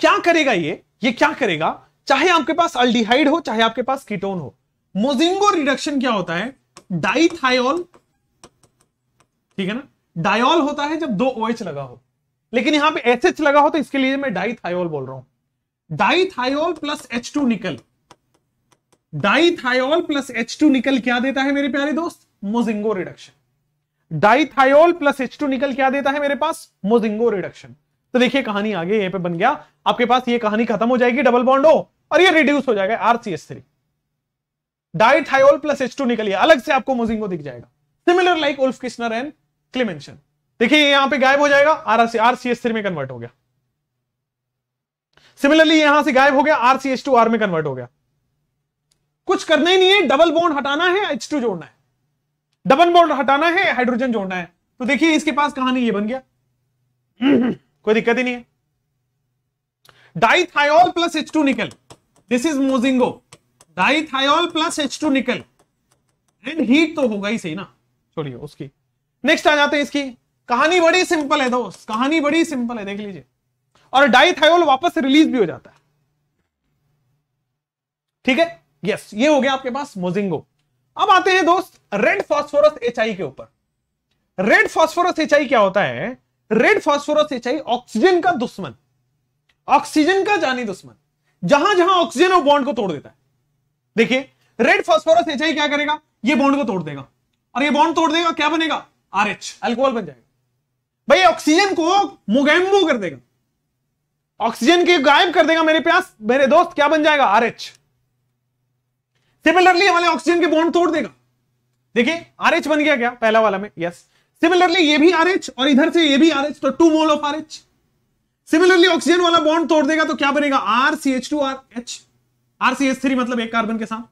क्या करेगा ये ये क्या करेगा चाहे आपके पास अल्डिहाइड हो चाहे आपके पास कीटोन हो मोजिंगो रिडक्शन क्या होता है डाइथायोल ठीक है ना डायोल होता है जब दो OH लगा हो लेकिन यहां पे एच लगा हो तो इसके लिए मैं डाइथायोल बोल रहा हूं डाइथायोल प्लस एच टू निकल डाइथायोल प्लस एच टू निकल क्या देता है मेरे प्यारे दोस्त Mozingo reduction dithiol plus H two nickel क्या देता है मेरे पास मोजिंगो रिडक्शन तो देखिए कहानी आगे यहां पे बन गया आपके पास ये कहानी खत्म हो जाएगी डबल बॉन्ड हो और ये रिड्यूस हो जाएगा RCS three dithiol plus H two निकलिए अलग से आपको मोजिंगो दिख जाएगा similar like Wolff Kishner and Clemmensen देखिए यहां पे गायब हो जाएगा आरसी आरसीएस थ्री में कन्वर्ट हो गया सिमिलरली यहां से गायब हो गया आरसीएस टू आर में कन्वर्ट हो गया कुछ करना ही नहीं है डबल बॉन्ड हटाना है एच टू जोड़ना है डबल बॉन्ड हटाना है हाइड्रोजन जोड़ना है तो देखिए इसके पास कहानी ये बन गया कोई दिक्कत ही नहीं है dithiol plus H two nickel this is Mozingo dithiol plus H two nickel and heat तो होगा ही सही ना छोड़िए उसकी नेक्स्ट आ जाते हैं इसकी कहानी बड़ी सिंपल है दोस्त कहानी बड़ी सिंपल है देख लीजिए और डाइथायोल वापस रिलीज भी हो जाता है ठीक है यस ये हो गया आपके पास मोजिंगो अब आते हैं दोस्त रेड फॉस्फोरस एच के ऊपर रेड फॉस्फोरस एच क्या होता है रेड फॉस्फोरस एच ऑक्सीजन का दुश्मन ऑक्सीजन का जानी दुश्मन जहां जहां ऑक्सीजन और बॉन्ड को तोड़ देता है देखिए रेड फॉस्फोरस एच क्या करेगा ये बॉन्ड को तोड़ देगा और ये बॉन्ड तोड़ देगा क्या बनेगा आर एच अल्कोहल बन जाएगा भाई ऑक्सीजन को मुगैम्बू कर देगा ऑक्सीजन के गायब कर देगा मेरे प्यास मेरे दोस्त क्या बन जाएगा आर एच सिमिलरली हमारे ऑक्सीजन के बॉन्ड तोड़ देगा देखिए आर एच बन गया क्या पहला वाला में यस सिमिलरली ये भी आर एच और इधर से ये भी आर एच तो two mole of R H similarly oxygen वाला बॉन्ड तोड़ देगा तो क्या बनेगा R C H two R H RCS three मतलब एक कार्बन के साथ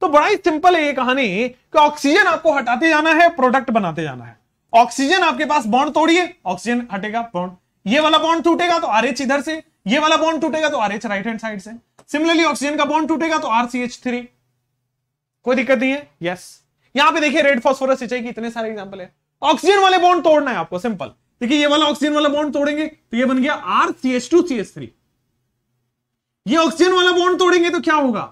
तो बड़ा ही सिंपल है ये कहानी कि ऑक्सीजन आपको हटाते जाना है प्रोडक्ट बनाते जाना है ऑक्सीजन आपके पास बॉन्ड तोड़िए ऑक्सीजन हटेगा बॉन्ड ये वाला बॉन्ड टूटेगा तो आर एच इधर से ये वाला बॉन्ड टूटेगा तो R H right hand side से सिमिलरली ऑक्सीजन का बॉन्ड टूटेगा तो आरसीएच थ्री कोई दिक्कत नहीं है यस यहां पे देखिए रेड फॉस्फोरस सिंचाई की इतने सारे एग्जाम्पल है ऑक्सीजन वाले बॉन्ड तोड़ना है आपको सिंपल देखिए ये वाला ऑक्सीजन वाला बॉन्ड तोड़ेंगे तो ये बन गया R C H two C H three ये ऑक्सीजन वाला बॉन्ड तोड़ेंगे तो क्या होगा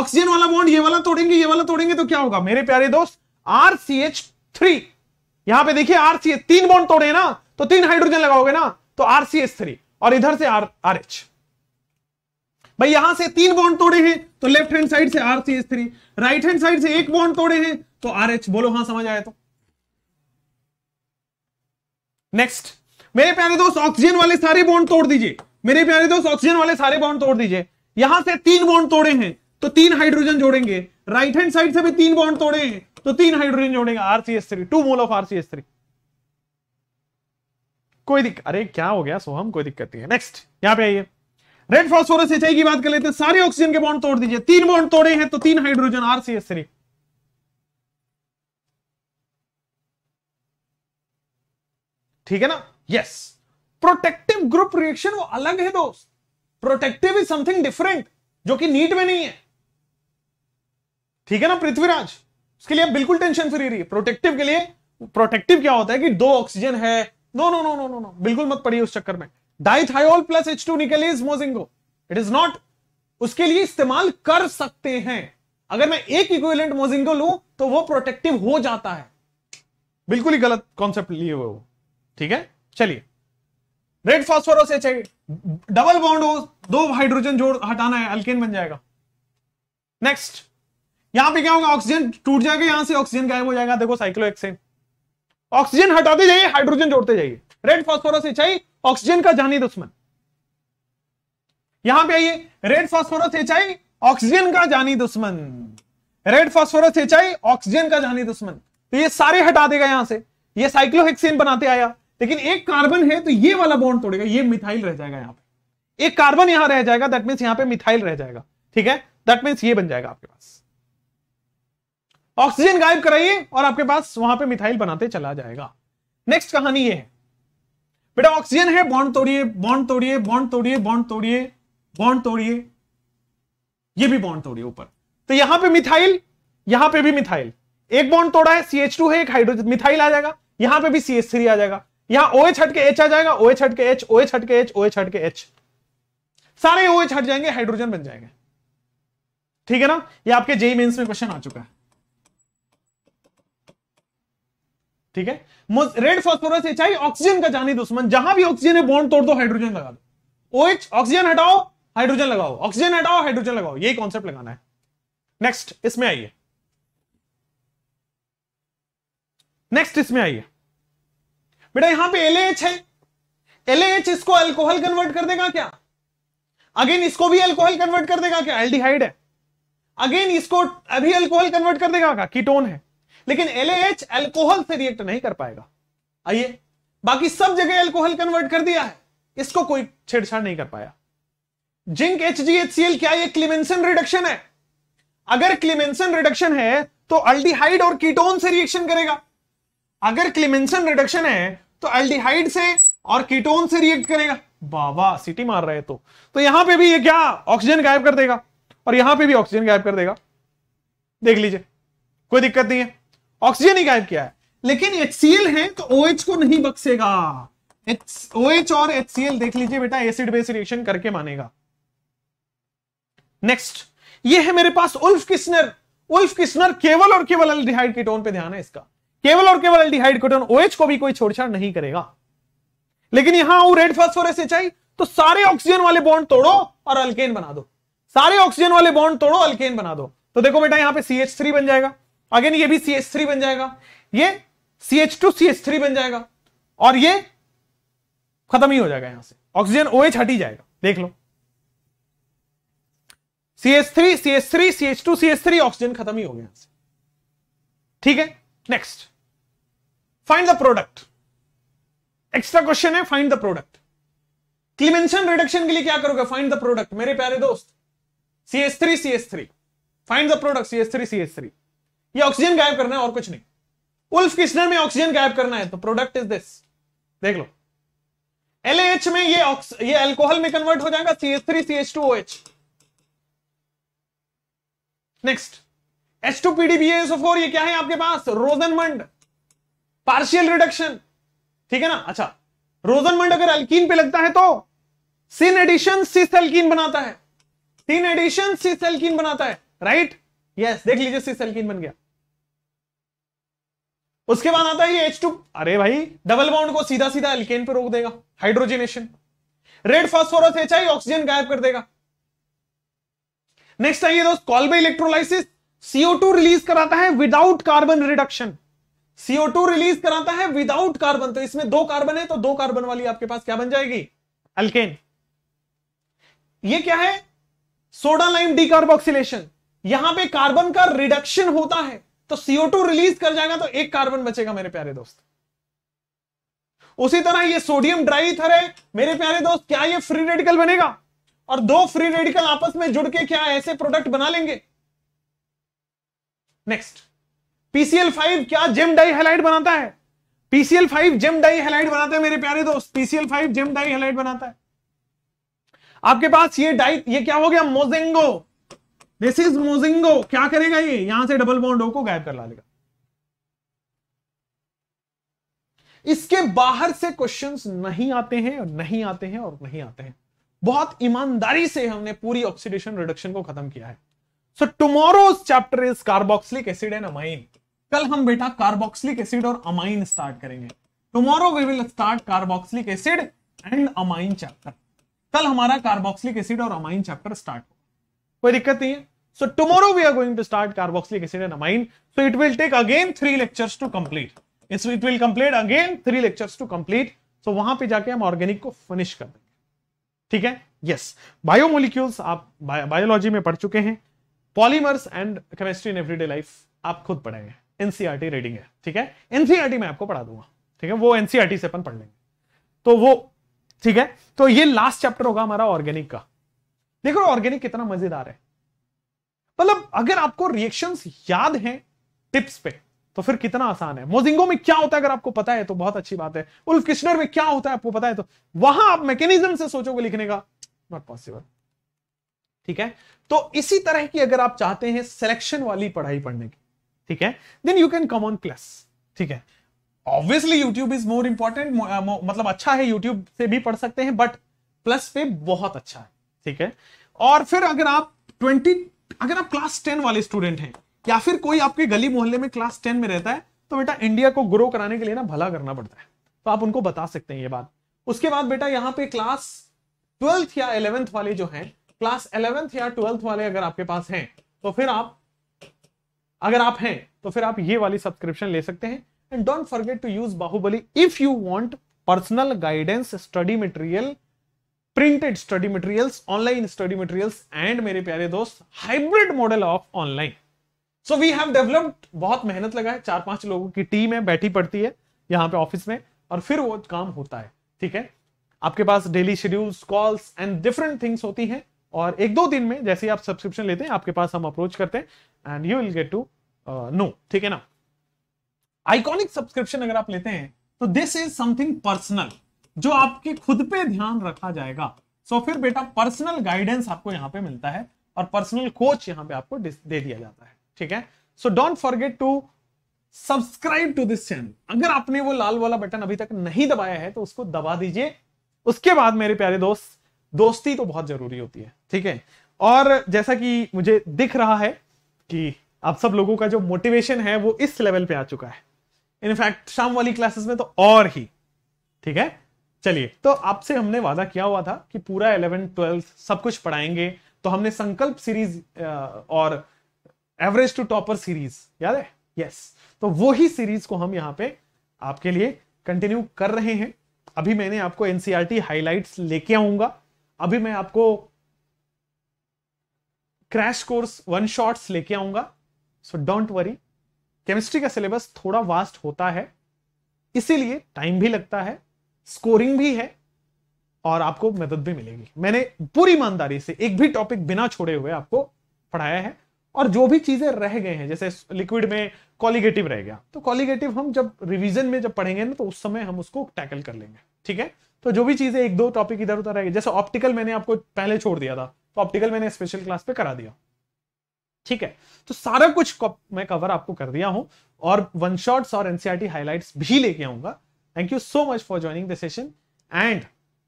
ऑक्सीजन वाला बॉन्ड ये वाला तोड़ेंगे ये वाला तोड़ेंगे तो क्या होगा मेरे प्यारे दोस्त आरसीएच थ्री यहां पर देखिए आरसीएच तीन बॉन्ड तोड़े ना तो तीन हाइड्रोजन लगाओगे ना तो आरसीएच थ्री और इधर से आर आर एच भाई यहां से तीन बॉन्ड तोड़े हैं तो लेफ्ट हैंड साइड से R C H three right hand side से एक बॉन्ड तोड़े हैं तो आर एच बोलो हां समझ आया तो नेक्स्ट मेरे प्यारे दोस्त ऑक्सीजन वाले सारे बॉन्ड तोड़ दीजिए मेरे प्यारे दोस्त ऑक्सीजन वाले सारे बॉन्ड तोड़ दीजिए यहां से तीन बॉन्ड तोड़े हैं तो तीन हाइड्रोजन जोड़ेंगे राइट हैंड साइड से भी तीन बॉन्ड तोड़े हैं तो तीन हाइड्रोजन जोड़ेंगे RCS three two mole of RCS three कोई दिक्कत अरे क्या हो गया सोहम कोई दिक्कत नहीं है नेक्स्ट यहां पे आइए रेड फॉस्फोरस एचआई की बात कर लेते हैं सारे ऑक्सीजन के बॉन्ड तोड़ दीजिए तीन बॉन्ड तोड़े हैं तो तीन हाइड्रोजन आरसीएस थ्री ठीक है ना यस प्रोटेक्टिव ग्रुप रिएक्शन वो अलग है दोस्त प्रोटेक्टिव इज समथिंग डिफरेंट जो कि नीट में नहीं है ठीक है ना पृथ्वीराज उसके लिए बिल्कुल टेंशन फ्री रही है प्रोटेक्टिव के लिए प्रोटेक्टिव क्या होता है कि दो ऑक्सीजन है no no no no no no बिल्कुल मत पड़िए उस चक्कर में dithiol plus H two nickel is Mozingo it is not उसके लिए इस्तेमाल कर सकते हैं अगर मैं एक इक्विवेलेंट मोजिंगो लू तो वो प्रोटेक्टिव हो जाता है बिल्कुल ही गलत कॉन्सेप्ट लिए हुए वो ठीक है चलिए red phosphorus H double bond हो दो हाइड्रोजन जोड़ हटाना है अल्केन बन जाएगा नेक्स्ट यहां पे क्या होगा ऑक्सीजन टूट जाएगा यहां से ऑक्सीजन गायब हो जाएगा देखो एक्सेन ऑक्सीजन हटाते जाइए हाइड्रोजन जोड़ते जाइए रेड फॉस्फोरस एच ऑक्सीजन का जानी दुश्मन यहां पे आइए रेड फॉस्फोरस एच ऑक्सीजन का जानी दुश्मन रेड फॉस्फोरस एच ऑक्सीजन का जानी दुश्मन तो ये सारे हटा देगा यहां से ये साइक्लोहेक्सेन बनाते आया लेकिन एक कार्बन है तो ये वाला बॉन्ड तोड़ेगा ये मिथाइल रह जाएगा यहाँ पे एक कार्बन यहां रह जाएगा दैट मीन्स यहाँ पे मिथाइल रह जाएगा ठीक है दैट मीन्स ये बन जाएगा आपके पास ऑक्सीजन गायब कराइए और आपके पास वहां पे मिथाइल बनाते चला जाएगा नेक्स्ट कहानी ये है बेटा ऑक्सीजन है बॉन्ड तोड़िए बॉन्ड तोड़िए बॉन्ड तोड़िए बॉन्ड तोड़िए बॉन्ड तोड़िए ये भी बॉन्ड तोड़िए ऊपर तो यहां पे मिथाइल यहां पे भी मिथाइल एक बॉन्ड तोड़ा है सी है एक हाइड्रोजन मिथाइल आ जाएगा यहां पे भी सी आ जाएगा यहां ओ एच हट के एच आ जाएगा ओ एच हट के एच ओ एच हट के एच ओ एच हट के एच सारे ओ एच हट जाएंगे हाइड्रोजन बन जाएंगे ठीक है ना ये आपके जेई मेन्स में क्वेश्चन आ चुका है ठीक है red phosphorus H I oxygen का जानी दुश्मन जहां भी ऑक्सीजन है बॉन्ड तोड़ दो हाइड्रोजन लगा दो ओएच ऑक्सीजन हटाओ हाइड्रोजन लगाओ ऑक्सीजन हटाओ हाइड्रोजन लगाओ यही कॉन्सेप्ट लगाना है नेक्स्ट इसमें आइए नेक्स्ट इसमें आइए बेटा यहां पे एलएच है एलएच इसको अल्कोहल कन्वर्ट कर देगा क्या अगेन इसको भी अल्कोहल कन्वर्ट कर देगा क्या एल्डिहाइड है अगेन इसको अभी अल्कोहल कन्वर्ट कर देगा क्या कीटोन है लेकिन एलएच अल्कोहल से रिएक्ट नहीं कर पाएगा आइए बाकी सब जगह अल्कोहल कन्वर्ट कर दिया है इसको कोई छेड़छाड़ नहीं कर पाया zinc H G H C L क्या ये क्लिमेंसन रिडक्शन है अगर क्लिमेंसन रिडक्शन है तो अल्डिहाइड और कीटोन से रिएक्शन करेगा अगर क्लिमेंसन रिडक्शन है तो एल्डिहाइड से और कीटोन से रिएक्ट करेगा बाबा सिटी मार रहे तो तो यहां पे भी ये क्या ऑक्सीजन गायब कर देगा और यहां पे भी ऑक्सीजन गायब कर देगा देख लीजिए कोई दिक्कत नहीं है ऑक्सीजन ही गायब किया है लेकिन एच है तो ओ OH को नहीं बक्सेगा बख्सेगा OH और एच देख लीजिए बेटा एसिड बेस रिएक्शन करके मानेगा नेक्स्ट ये है मेरे पास उल्फ किस्नर उल्फ किस्नर केवल और केवल एल्डिहाइड कीटोन पे ध्यान है इसका केवल और केवल एल्डिहाइड कोटन ओएच को भी कोई छोड़छाड़ नहीं करेगा लेकिन यहां आऊ रेड फॉस्फोरस एचआई तो सारे ऑक्सीजन वाले बॉन्ड तोड़ो और अल्केन बना दो सारे ऑक्सीजन वाले बॉन्ड तोड़ो अल्केन बना दो तो देखो बेटा यहां पे CH3 बन जाएगा अगेन ये भी CH3 बन जाएगा ये CH2 CH3 बन जाएगा और ये खत्म ही हो जाएगा यहां से ऑक्सीजन ओ एच हट ही जाएगा देख लो CH3 CH3 CH2 CH3 oxygen खत्म ही हो गया ठीक है next find the product extra question है find the product Clemmensen reduction के लिए क्या करोगे फाइंड द प्रोडक्ट मेरे प्यारे दोस्त C S three C S three find the product C S three C S three ये ऑक्सीजन गायब करना है और कुछ नहीं उल्फ किस्नर में ऑक्सीजन गायब करना है तो प्रोडक्ट इज दिस देख लो एच में ये ये अल्कोहल में कन्वर्ट हो जाएगा C S three C H two O H next H two B O four ये क्या है आपके पास रोजनमंड पार्शियल रिडक्शन ठीक है ना अच्छा रोजनमंड अगर अल्कीन पे लगता है तो सिन एडिशन सिस एल्कीन बनाता है सिन एडिशन सिस एल्कीन बनाता है राइट यस yes, देख लीजिए सिस एल्कीन बन गया उसके बाद आता है ये H2 अरे भाई डबल बाउंड को सीधा सीधा एल्केन पे रोक देगा hydrogenation red phosphorus H I oxygen गायब कर देगा नेक्स्ट आइए दोस्त call by electrolysis CO2 release कराता है without carbon reduction CO2 release कराता है विदाउट कार्बन तो इसमें दो कार्बन है तो दो कार्बन वाली आपके पास क्या बन जाएगी अल्केन ये क्या है सोडा लाइम डीकार्बोक्सिलेशन यहां पे कार्बन का रिडक्शन होता है तो CO2 रिलीज कर जाएगा तो एक कार्बन बचेगा मेरे प्यारे दोस्त उसी तरह ये सोडियम ड्राई थर है मेरे प्यारे दोस्त क्या ये फ्री रेडिकल बनेगा और दो फ्री रेडिकल आपस में जुड़ के क्या ऐसे प्रोडक्ट बना लेंगे नेक्स्ट पीसीएल फाइव क्या जिम डाई हेलाइट बनाता है PCL five gem dihalide बनाता है मेरे प्यारे दोस्त PCL five gem dihalide बनाता है आपके पास ये डाई ये क्या हो गया मोजेंगो दिस इज मोजिंगो क्या करेगा ये यहां से डबल बॉन्ड को गायब कर ला लेगा इसके बाहर से क्वेश्चंस नहीं आते हैं और नहीं आते हैं और नहीं आते हैं बहुत ईमानदारी से हमने पूरी ऑक्सीडेशन रिडक्शन को खत्म किया है so tomorrow's chapter is carboxylic acid and amine कल हम बेटा कार्बोक्सिलिक एसिड और अमाइन स्टार्ट करेंगे tomorrow we will start carboxylic acid and amine chapter कल हमारा कार्बोक्सिलिक एसिड और अमाइन चैप्टर स्टार्ट होगा कोई दिक्कत नहीं है so tomorrow we are going to start carboxylic acid and amine so it will take again three lectures to complete it will complete again three lectures to complete so वहां पे जाके हम organic को फिनिश कर देंगे ठीक है yes biomolecules आप बायोलॉजी में पढ़ चुके हैं polymers and chemistry in everyday life आप खुद पढ़ेंगे हैं एनसीआरटी रीडिंग e है ठीक है एनसीआरटी e में आपको पढ़ा दूंगा ठीक है वो एनसीआरटी e से अपन पढ़ लेंगे तो वो ठीक है तो ये लास्ट चैप्टर होगा हमारा ऑर्गेनिक का देखो ऑर्गेनिक कितना मजेदार है मतलब अगर आपको रिएक्शंस याद हैं टिप्स पे तो फिर कितना आसान है मोजिंगो में क्या होता है अगर आपको पता है तो बहुत अच्छी बात है उल्फ किश्नर में क्या होता है आपको पता है तो वहां आप मैकेनिज्म से सोचोगे लिखने का नॉट पॉसिबल ठीक है तो इसी तरह की अगर आप चाहते हैं सिलेक्शन वाली पढ़ाई पढ़ने की ठीक है then you can come on plus ठीक है obviously YouTube is more important मतलब अच्छा है यूट्यूब से भी पढ़ सकते हैं बट प्लस पे बहुत अच्छा है ठीक है और फिर अगर आप ट्वेंटी अगर आप क्लास टेन वाले स्टूडेंट हैं या फिर कोई आपके गली मोहल्ले में क्लास टेन में रहता है तो बेटा इंडिया को ग्रो कराने के लिए ना भला करना पड़ता है तो आप उनको बता सकते हैं ये बात उसके बाद बेटा यहाँ पे क्लास ट्वेल्थ या इलेवेंथ वाले जो हैं क्लास इलेवेंथ या ट्वेल्थ वाले अगर आपके पास हैं तो फिर आप अगर आप हैं तो फिर आप ये वाली सब्सक्रिप्शन ले सकते हैं and don't forget to use Baahubali if you want personal guidance study material printed study materials online study materials and मेरे प्यारे दोस्त hybrid model of online so we have developed बहुत मेहनत लगा है चार पांच लोगों की टीम है बैठी पड़ती है यहाँ पे ऑफिस में और फिर वो काम होता है ठीक है आपके पास daily schedules calls and different things होती हैं और एक दो दिन में जैसे ही आप सब्सक्रिप्शन लेते हैं आपके पास हम अप्रोच करते हैं and you will get to know uh, ठीक है ना आइकॉनिक सब्सक्रिप्शन अगर आप लेते हैं तो दिस इज समथिंग पर्सनल जो आपके खुद पे ध्यान रखा जाएगा सो so, फिर बेटा पर्सनल गाइडेंस आपको यहां पे मिलता है और पर्सनल कोच यहां पे आपको दे दिया जाता है ठीक है so don't forget to subscribe to this channel अगर आपने वो लाल वाला बटन अभी तक नहीं दबाया है तो उसको दबा दीजिए उसके बाद मेरे प्यारे दोस्त दोस्ती तो बहुत जरूरी होती है ठीक है और जैसा कि मुझे दिख रहा है कि आप सब लोगों का जो मोटिवेशन है वो इस लेवल पे आ चुका है इनफैक्ट शाम वाली क्लासेस में तो और ही ठीक है चलिए तो आपसे हमने वादा किया हुआ था कि पूरा इलेवन ट्वेल्थ सब कुछ पढ़ाएंगे तो हमने संकल्प सीरीज और एवरेज टू टॉपर सीरीज याद है यस तो वो ही सीरीज को हम यहाँ पे आपके लिए कंटिन्यू कर रहे हैं अभी मैंने आपको एनसीआरटी हाईलाइट e लेके आऊंगा अभी मैं आपको क्रैश कोर्स वन शॉट्स लेके आऊंगा सो डोंट वरी केमिस्ट्री का सिलेबस थोड़ा वास्ट होता है इसीलिए टाइम भी लगता है स्कोरिंग भी है और आपको मदद भी मिलेगी मैंने पूरी ईमानदारी से एक भी टॉपिक बिना छोड़े हुए आपको पढ़ाया है और जो भी चीजें रह गए हैं जैसे लिक्विड में कॉलिगेटिव रह गया तो कॉलिगेटिव हम जब रिवीजन में जब पढ़ेंगे ना तो उस समय हम उसको टैकल कर लेंगे ठीक है तो जो भी चीजें एक दो टॉपिक इधर उधर रह जैसे ऑप्टिकल मैंने आपको पहले छोड़ दिया था तो ऑप्टिकल मैंने स्पेशल क्लास पे करा दिया ठीक है तो सारा कुछ मैं कवर आपको कर दिया हूं और वन शॉट्स और एनसीआरटी हाईलाइट्स e भी लेके आऊंगा thank you so much for joining the session and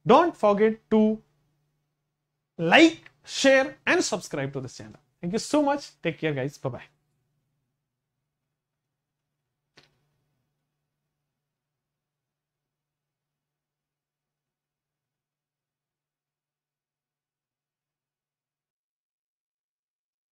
don't forget to like share and subscribe to this channel thank you so much take care guys bye